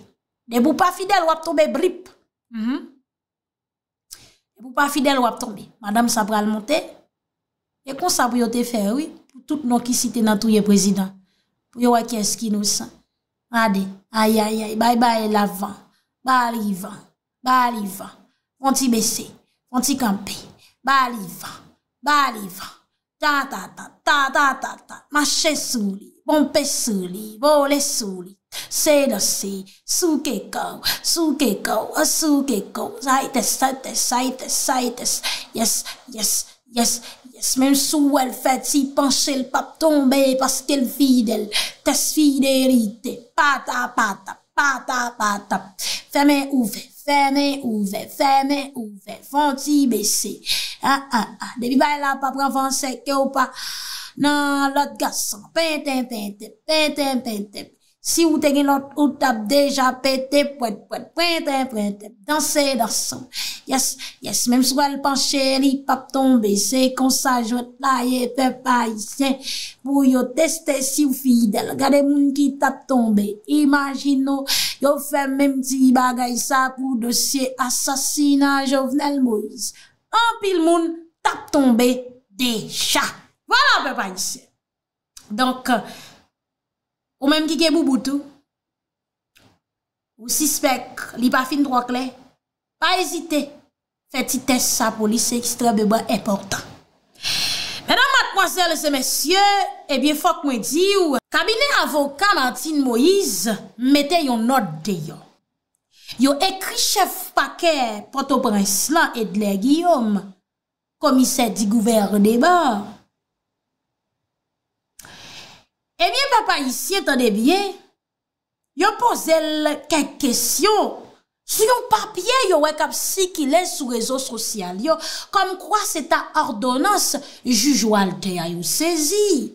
De bou pa fidel wap tombe brip. Mm-hmm. De bou pa fidel wap tombe. Madame Sabral monte, e kon sa pou yo te fe, oui, pou tout nou ki site nan tou ye prezident. Pou yo wakye eski nou san. A de, aye aye aye, bay baye lavan, bali van, bali van, monti besi, monti kampi, bali van, bali van. Ta ta ta, ta ta ta ta, mache sou li, bompe sou li, vole sou li, se dosi, sou kekou, sou kekou, ou oh, sou kekou, zaytes, zaytes, zaytes, zaytes, yes, yes, yes, yes, men sou el fet, si panche el pap, tombe, paske el fidel, tes fidelite, pata pata, pata pata, feme ouve, Fè mè ah, ah, ah. ou fè fè mè ou fè fonti bè se. Ha ha ha. Dè bi bè la pa pran fon seke ou pa. Nan lot gassan. Pèntèm pèntèm. Pèntèm pèntèm. Si ou te gen not, ou tap deja pete, pwet, pwet, pwet, pwet, pwet, danse dansan. Yes, yes, mèm sou al pan chèri pap tombe, se kon sa jwet la ye pe pa isen, pou yo testè si ou fidèl, gade moun ki tap tombe. Imagino, yo fè mèm ti bagay sa, pou dosye asasina jovnel mouz. An pil moun, tap tombe deja. Voilà pe pa isen. Donk, Ou menm ki gen bou boutou. Ou sispek li pa fin troak le. Pa ezite, feti test sa polis ekstra beba e portan. Menan matkwazel se mesye, ebyen fok mwen di ou, kabine avokan Antin Moïse mette yon not de yon. Yon ekri chef pake Poto Prenslan Edler Guillaume, komise di gouverne ba. Ebyen eh papa isye tadebyen, yo pose l kek kesyon, sou yon papye yo we kap non, si ki le sou rezo sosyal yo, kom kwa se ta ordonans jujwa l te a yon sezi.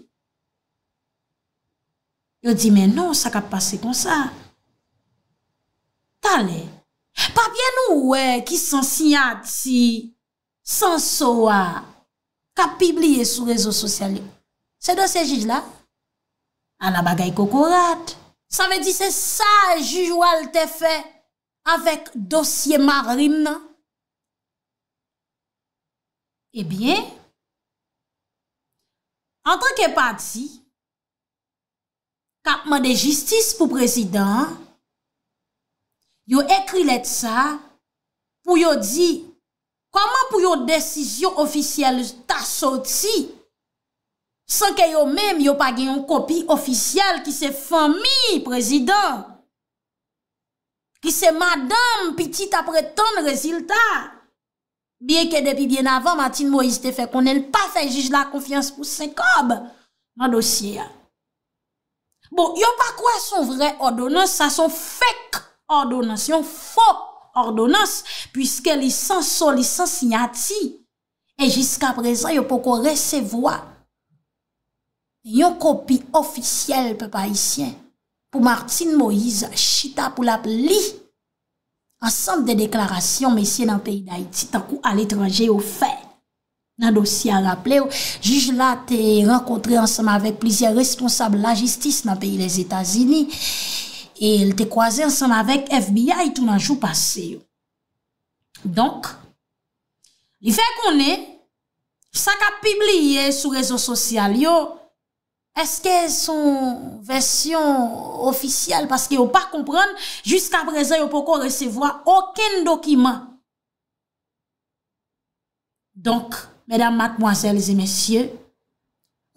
Yo di men non, sa kap pase kon sa. Tade, papye nou we ki san sinyad si, san sowa, kap pibliye sou rezo sosyal yo. Se do se jij la? a la bagay kokorat. Sa ve di se sa jujoual te fe avek dosye marrin nan? Ebyen, eh an tanke pati, kapman de jistis pou prezident, yo ekri let sa, pou yo di, koman pou yo desisyon ofisyel ta soti, San ke yo mèm yo pa gen yon kopi ofisyel ki se fè mi, prezident. Ki se madame pitit apre ton reziltat. Biè ke depi bien avan, Matin Moïse te fè konen pa fè jij la konfians pou se kob nan dosye. Bon, yo pa kwa son vre ordonans, sa son fèk ordonans, yon fòk ordonans, pwiske lisan son lisan sinyati. E jiska prezant yo poko resevoa. yon kopi ofisyel pe pa isyen, pou Martine Moïse, chita pou la pli, ansan de deklarasyon, mesyen nan peyi Daïti, tankou al etranje yo fè, nan dosi a la ple yo, jige la te renkontre ansan avèk plizien responsable la jistis nan peyi les Etats-Unis, e l te kwaze ansan avèk FBI tou nan jou pase yo. Donk, li fè konè, sa ka pli liye sou rezo sosyal yo, Eske son versyon ofisyal? Paske yo pa kompran, Juska prezen yo poko resevo a oken dokiman. Donk, Medan matmoazel zi mesye,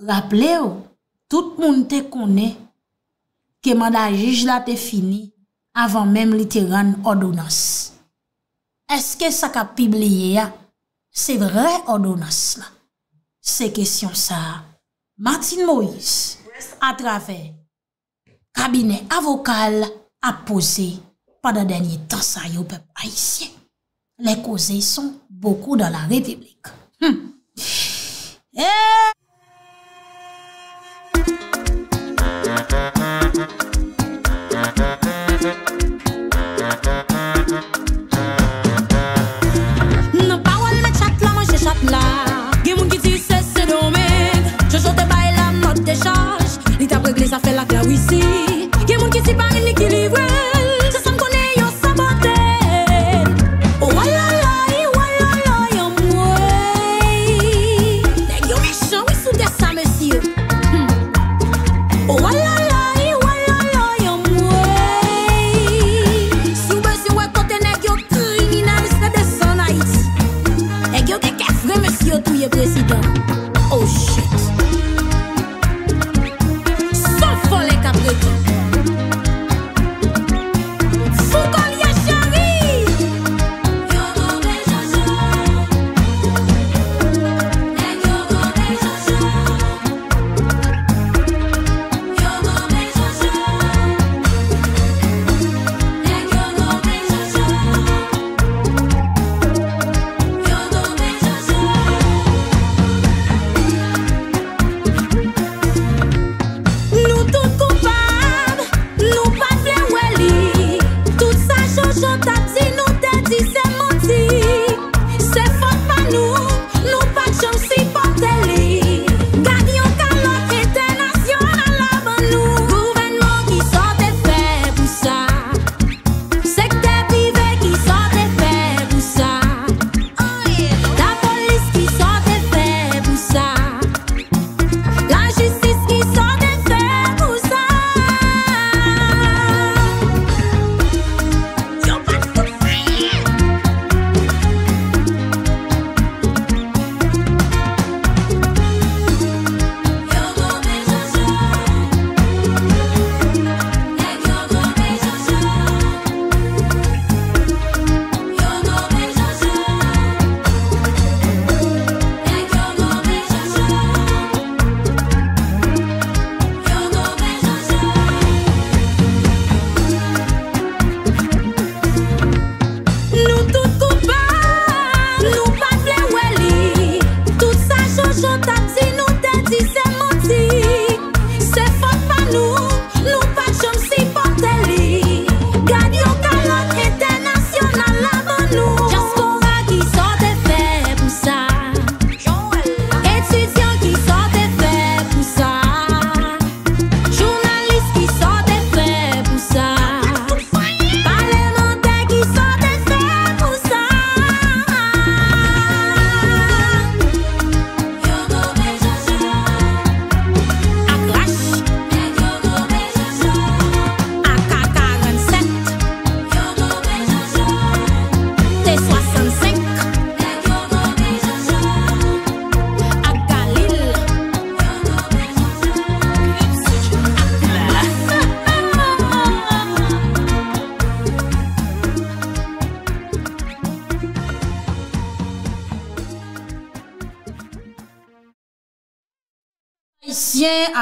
Raple yo, Tout moun te kone, Ke mada juj la te fini, Avan menm li te ran odonans. Eske sa ka pibliye ya, Se vre odonans la? Se kesyon sa a, Martin Moïse a trafer kabine avokal a pose pa da denye tasay yo pep Aisyen. Le kosey son boku da la republik.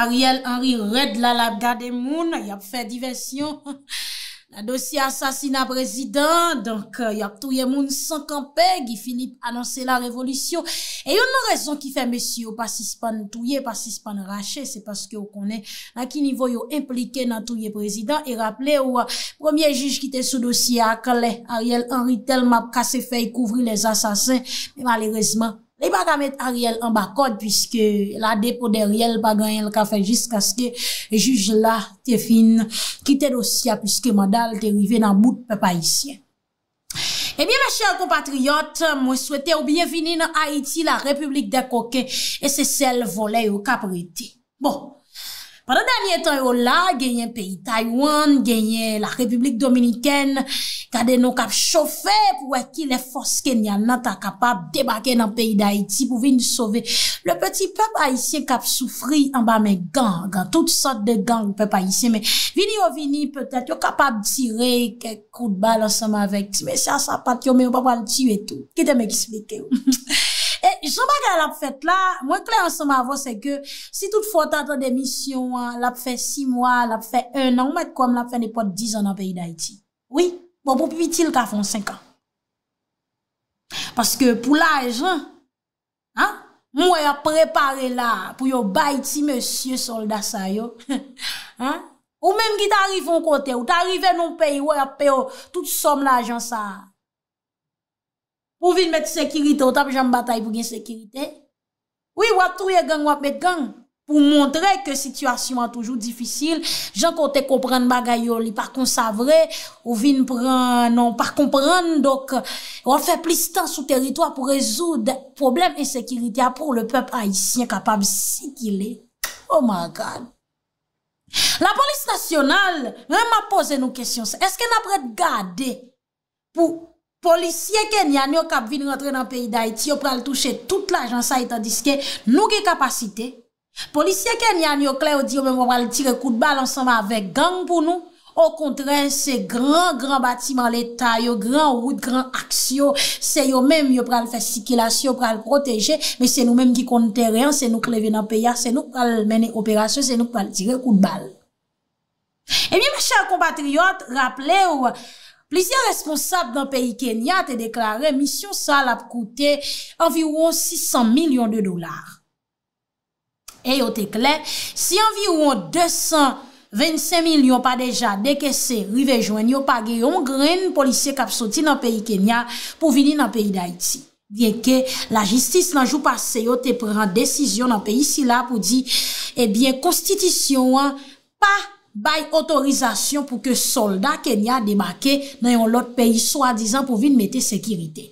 Ariel Henry red la labgade moun, yop fe diversyon, [laughs] la dosye asasina prezident, donk euh, yop touye moun sankanpe, gi fini annonse la revolusyon, e yon nan rezon ki fe, mesyo, pasi span touye, pasi span rache, se paske yo konen, la ki nivou yo implike nan touye prezident, e raple ou euh, premier juj ki te sou dosye akale, Ariel Henry tel map kase fe yi kouvri les asasin, malerezman. Li ba ka met Ariel an bakot pwiske la depo de Ariel pa ganyan l ka fe jiska skè juj la te fin ki te dosya pwiske mandal te rive nan bout pe pa isyen. Ebyen la chèl compatriot, mwen souwete ou bienvini nan Haiti la Republik de Koke e se sel vole yo ka prete. Padan danyen tan yo la, genye peyi Taiwan, genye la Republik Dominiken, kade nou kap chofe pou wek ki le fos kenyan nan ta kapap debake nan peyi Daiti pou vi nou sove. Le peti pep Aisyen kap soufri an ba men gang, an tout sort de gang ou pep Aisyen. Men vini ou vini, petet, yo kapap direk kout bal ansama vek ti. Men sa sa pat yo, men yo papal ti we tou. Kitem eksplike yo. E, jen pa kè la p fèt la, mwen kè lè anseman avò, se kè, si tout fò t'atò demisyon, la p fè 6 mwa, la p fè 1 an, ou mè kòm la p fè nè pòt 10 an an peyi da iti. Oui, mwen bon, pou pipi til ka fòn 5 an. Paske pou la, e jen, mwen wè yon prepare la pou yon bay ti mè sye solda sa yo. [laughs] Ou mèm ki t'arifon kote, ou t'arifen nou peyi, wè yon peyo, tout som la jen sa a. Ou vin met sekiritè, ou tap jan batay pou gen sekiritè? Ou y wak touye gen, wak met gen? Pou montre ke situasyon an toujou diffisil, jan kote komprenn bagay yoli. Par kon savre, ou vin pren, non, par komprenn, dok, wak fe plis tan sou teritwa pou rezoud probleme en sekiritè, apou le pep haisyen kapab si ki le. Oh my God! La polis nasyonal, mwen ma pose nou kesyon se, eske nan prete gade pou Polisye ke nyan yo kap vin rentre nan peyi da iti yo pral touche tout l'ajansay tandiske nou ki kap asite. Polisye ke nyan yo kle yo di yo men pral tire kout bal ansanman avek gang pou nou. Ou kontren se gran, gran bati man l'Etat yo, gran wout, gran aksyo. Se yo men yo pral fesikilasyo, pral proteje. Men se nou men ki konten reyon, se nou kle vin nan peyi a, se nou pral mene operasyon, se nou pral tire kout bal. E eh mi mè chèl kompatriot, rapple ou... plisyon responsab nan peyi Kenya te deklare misyon sal ap koute environ 600 milyon de dolar. E yo te kle, si environ 225 milyon pa deja deke se rivejwen, yo page yon gren polisye kapsoti nan peyi Kenya pou vini nan peyi Daiti. Yenke la jistis nan jou pase yo te pran desisyon nan peyi sila pou di, e bien konstitisyon pa kote. bay otorizasyon pou ke soldat Kenya demake nan yon lot peyi swa dizan pou vin mette sekirite.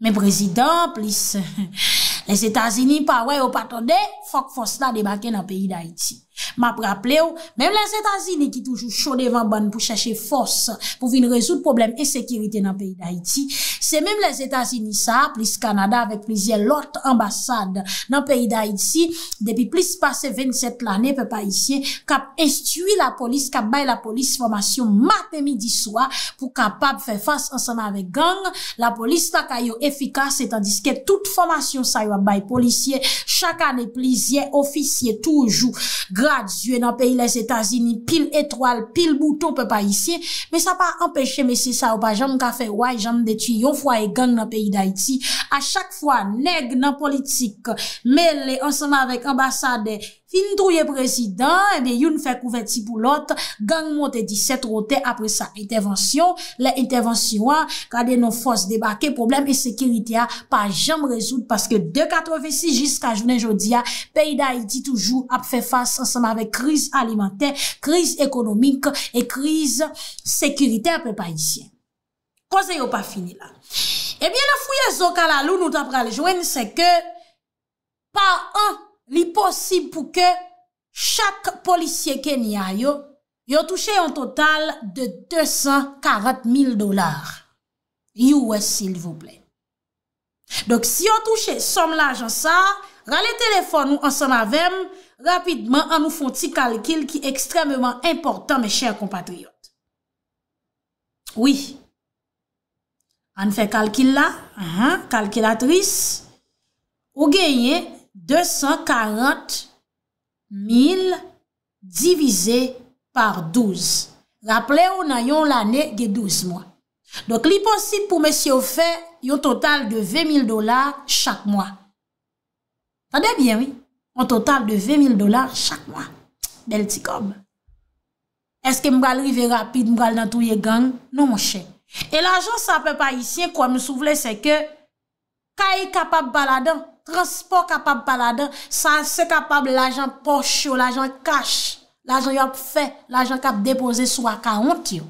Men prezident, plis, [laughs] les Etasini parway ou patande, fok fos la debake nan peyi d'Haïti. Ma praple ou, mèm les Etats-Unis ki toujou chou devan ban pou chèche fos pou vin rezout problem e sekirite nan peyi d'Haïti, se mèm les Etats-Unis sa, plis Kanada, avèk plis lort ambasade nan peyi d'Haïti, depi plis pase 27 l'anè, pe pa isye, kap instui la polis, kap bay la polis fòmasyon matè midi swa pou kapap fè fòs ansèman avèk gang, la polis la kayo efikas etan diske tout fòmasyon sa yo bay polisye, chaka ne plis Yen ofisye toujou gradye nan peyi les Etats-Unis Pil etroal, pil bouton pe pa isye Me sa pa empeshe, me se sa ou pa Jom ka fe waj, jom de tu Yon fwa e gang nan peyi da iti A chak fwa neg nan politik Mele ansama vek ambasade Fini trouye prezident, ebe eh yon fè kouverti pou lot, gang monte 17 rotè apre sa intervensyon, eh le intervensyon kade non fòs debake, problem e sekirite a pa jom rezout paske 286 jiska jounen jodi a peyda iti toujou ap fè fass ansan avè kriz alimentè, kriz ekonomik, e kriz sekirite apè pa isyen. Kose yon pa fini la? Ebe la fuyè zon ka la loun nou tapra le jwen se ke pa an li posib pou ke chak polisye ke ni a yo, yo touche yon total de 240.000 dolar. You wè s'il vous plè. Dok, si yo touche som l'agen sa, rale telefon nou an san avèm, rapidman an nou fon ti kalkil ki ekstremèman importan, mè chèr kompatriot. Oui. An fè kalkil la, kalkilatris, ou genye, 240.000 divise par 12. Rappele ou nan yon l'anè gè 12 mwa. Dok li posib pou mè si ofè yon total de 20.000 dolar chak mwa. Tade bien, oui? Yon total de 20.000 dolar chak mwa. Bel tigom. Eske mgal rive rapide, mgal natouye gang? Non, mwen chè. E la jò sape pa isye, kwa mwen souvle, se ke ka yi kapab baladan. Transpor kapab pala dan, sa se kapab la jan poch yo, la jan kache, la jan yop fe, la jan kap depoze sou akaront yo.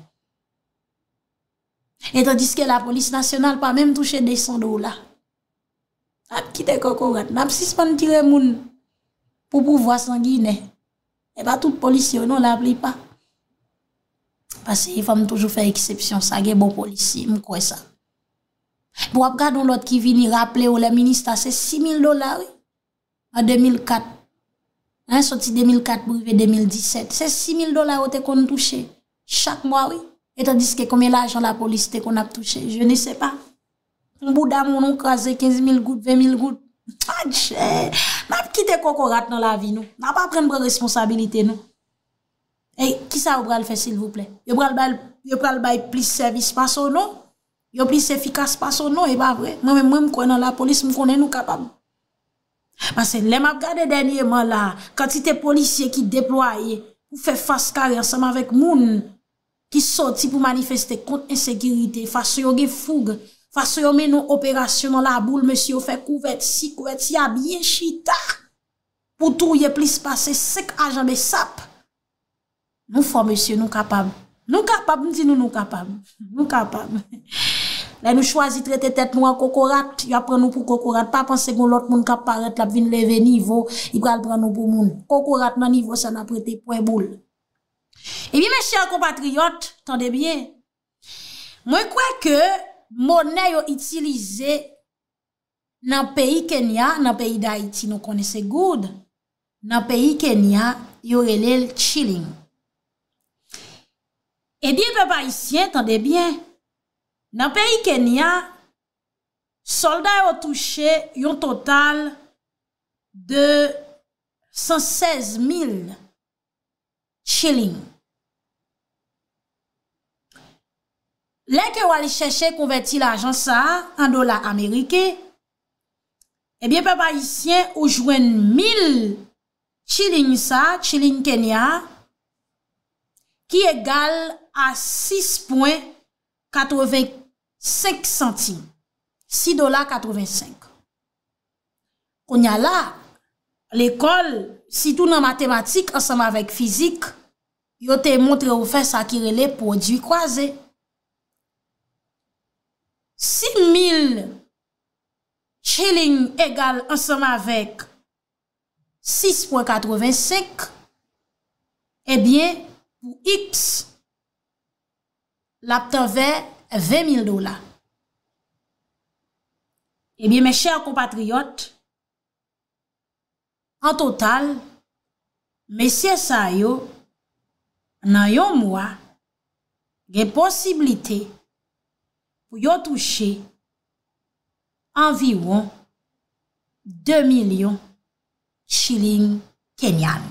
Etan diske la polis nasyonal pa mèm touche deson do la. A pkite kokorat, mèm sispan tire moun pou pouvo asan gine. E ba tout polis yo nou la pli pa. Pase y fèm toujou fè eksepsyon sa ge bon polis si mkwe sa. Bo ap gade ou lot ki vini rappele ou la ministra se 6.000 dolar, oui, a 2004. A yon soti 2004, brive 2017. Se 6.000 dolar ou te kon touche, chak mwa, oui, etan diske kome la ajan la polis te kon ap touche, je ne se pa. Mbou dam ou nou krasè 15.000 gout, 20.000 gout. A ah, dje, map ki te kokorat nan la vi nou. Nap ap pren bre responsabilite nou. E, ki sa ou bral fesil, vople? Yo bral bay plis servis maso, nou? Yo plis efikas paso nou e ba vre. Nou e mwen mkwen nan la polis mkwen e nou kapab. Mase, lè m ap gade denye man la, kati te polisye ki deploye, pou fe faskare ansam avek moun, ki soti pou manifeste konti ensekirite, fase yo ge foug, fase yo men nou operasyon nan la boule, mwen si yo fe kouvet, si kouvet, si ya biye chita. Poutou ye plis pase, sek ajan be sap. Mwen fwa mwen si yo nou kapab. Nou kapab, mwen si nou nou kapab. [laughs] Nou kapab. La nou chwazi trete tet nou an kokorat, yo apren nou pou kokorat, pa panse kon lot moun kaparet, la bin leve nivo, i pral pran nou pou moun. Kokorat nan nivo, sa nan prete pou e boule. E bi men chè an komatriot, tan de byen, mwen kwe ke, mounè yo itilize, nan peyi Kenya, nan peyi Daiti, nou kone se goud, nan peyi Kenya, yo relel chiling. E bi pe pa isyen, tan de byen, Nan peyi Kenya, solda yo touche yon total de 116.000 shilling. Le ke wali chèche konverti la ajan sa, an do la Amerike, ebyen pe bayisyen yo jwen 1.000 shilling sa, shilling Kenya, ki egal a 6.8. 85 centime. 6 dola 85. Kon ya la, l'ekol, si tou nan matematik ansama vek fizik, yo te montre ou fè sakire le pou di kwa zè. 6 mil chiling egal ansama vek 6.85 e bie pou x x laptan ve ve mil dola. E eh bi me chè akou patriyot, an total, me sè sa yo, nan yon mwa, gen posibilite pou yo touche anvi won 2 milyon shilin kenyan.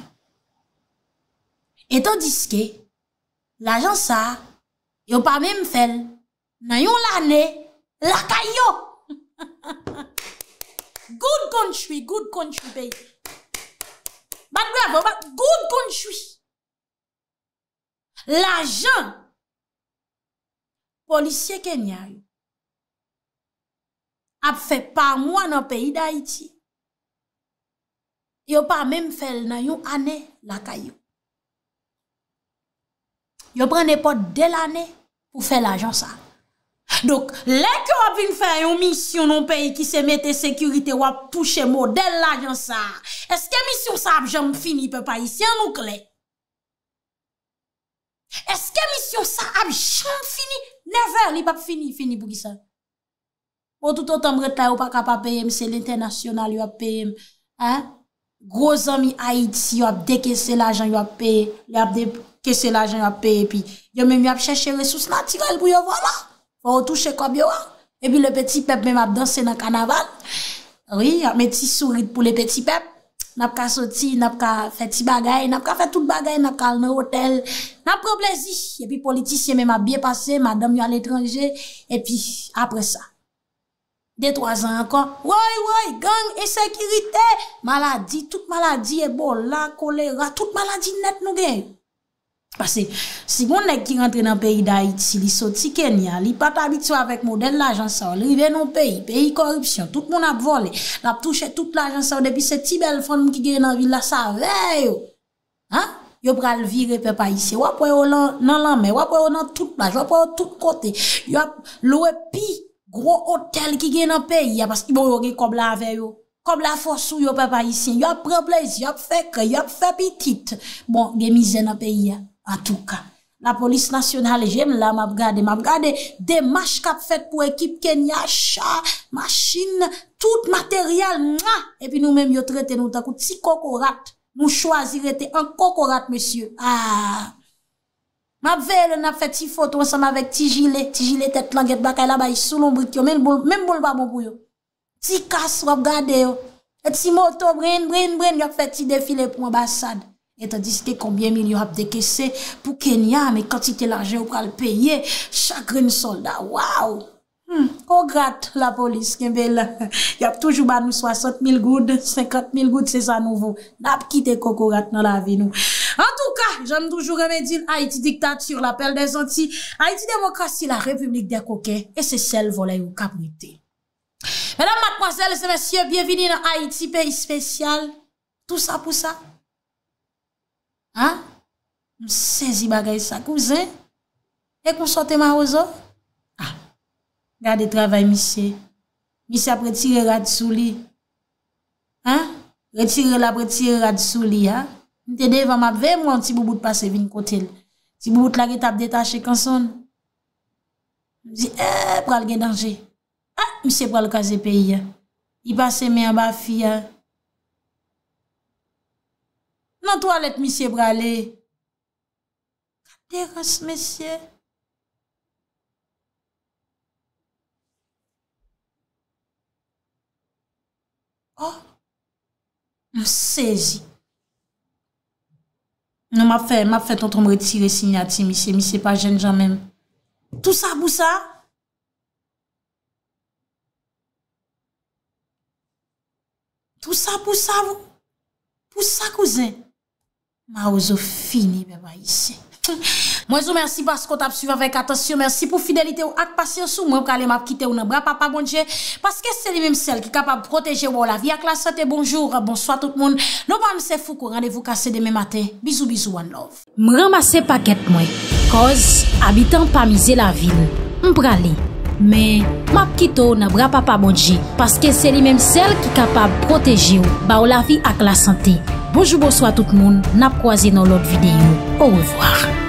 Etan diske, l'ajans sa, yo pa mèm fèl nan yon lanè lakayyo. [laughs] Good country, good country, baby. Bad grab, bad grab, good country. La jan, polisye kenyari, ap fè pa mwa nan peyi da iti, yo pa mèm fèl nan yon lanè lakayyo. Yo prene pot delanè, Ou fe l'agen sa. Dok, lèk yo ap yon fè yon misyon yon peyi ki se mette sekurite, yo ap touche model l'agen sa. Eske misyon sa ap jom fini pe pa yisi anouk lè? Eske misyon sa ap jom fini? Never li pap fini, fini pou gisa. Ou toutotan mreta yo pa kap ap peyem, se l'internasyonal yo ap peyem. Groz anmi Haiti yo ap deke se l'agen yo ap peyem. Yo ap de... kese l ajen ap pe, epi yo mè mè ap chèche resous natirel pou yo vwa la, pou yo touche kwa biwa, epi le peti pep mè mè ap dansè nan kanaval, oui, mè ti sourit pou le peti pep, nap ka soti, nap ka fè ti bagay, nap ka fè tout bagay, nap ka al nan hotel, nap problem zi, epi politisye mè mè ap biye pase, mè a dam yo al etranje, epi apre sa, dey toazan akon, woy, woy, gang e sekirite, maladi, tout maladi e bol, la kolera, tout maladi net nou gen, Pase, si moun ek ki rentre nan peyi da iti, si li sot si kenya, li pata bitiwa vek model la jansan, li ven nan peyi, peyi korupsyon, tout moun ap vole, ap touche tout la jansan, depi se ti bel fonm ki gen nan villa sa, veyo. Yo pral vire pepa isi, wap wè yo nan lamè, wap wè yo nan tout la, wap wè yo tout kote, yo ap louè pi, gro hotel ki gen nan peyi ya, pasi ki moun yo ge kob la veyo, kob la fosou yo pepa isi, yo ap preplezi, yo ap feke, yo ap fepitit, bon, gen mize nan peyi ya. A tou ka, la polis nasyonal jem la mab gade. Mab gade de mash kap fet pou ekip kenyash, chan, maschin, tout materyal. Epi nou menm yo trete nou takou ti kokorat. Mou chwazi rete an kokorat, monsye. A, mab vele na fet ti foto ansanm avek ti jile, ti jile tet langet bakay labay, sou lombrikyo, menm bou lwa mou bouyo. Ti kas wab gade yo. Eti moto brin brin brin, yo fet ti defile pou mou basad. Et an diske konbyen mil yo ap deke se pou Kenya, me kantite la je ou pral peye, chakre n soldat, waw! Kongrat hmm, la polis, kembe la. [laughs] Yap toujou ban nou 60 mil goud, 50 mil goud, se sa nouvo. Nap kite koko rat nan la avi nou. An touka, jenm toujou remedil Haiti diktat sur la pelle de zanti. Haiti demokrasi la republik de koke, e se sel vole yon kap nite. Menan matkwazel, se mesye, bienvini nan Haiti, peyi spesyal. Tou sa pou sa, Ha? Nou sezi bagay sa kouzen? E konsante ma ozor? Ha? Gade travay misye. Misye ap retire rad sou li. Ha? Retire la pretire rad sou li, ha? Nte devan ma ve mwen ti boubout pase vin kote l. Ti boubout la get ap detache konson. Nou zi, eee, pral gen danje. Ha? Misye pral kaze peyi, ya. I pase men ba fi, ya. nan toalet, misye brale. Kater as, misye? Oh! Nan sezi! Nan ma fe, ma fe ton tomre tire sin yati, misye, misye, pa jen jan men. Tou sa, pou sa? Tou sa, pou sa, pou sa, pou sa, kouzen? Ma ouzo fini bewa yise. [laughs] Mwen ouzo mersi paskot ap suyve vek atasyon. Mersi pou fidelite ou ak pasyonsou. Mwen pou kalem ap kite ou nan bra papa bondje. Paske se li menm sel ki kapab proteje ou la vi ak la sante. Bonjou, bonsoa tout moun. Non pa mse fouk ou radevou kase deme maten. Bizou, bizou, one love. Mwen mase paket mwen. Koz, abitan pa mize la vil. Mbra li. Men, map kite ou nan bra papa bondje. Paske se li menm sel ki kapab proteje ou la vi ak la sante. Bojou bo swa tout moun, nap kwa zi nan lot videyo. Ouwe vwa.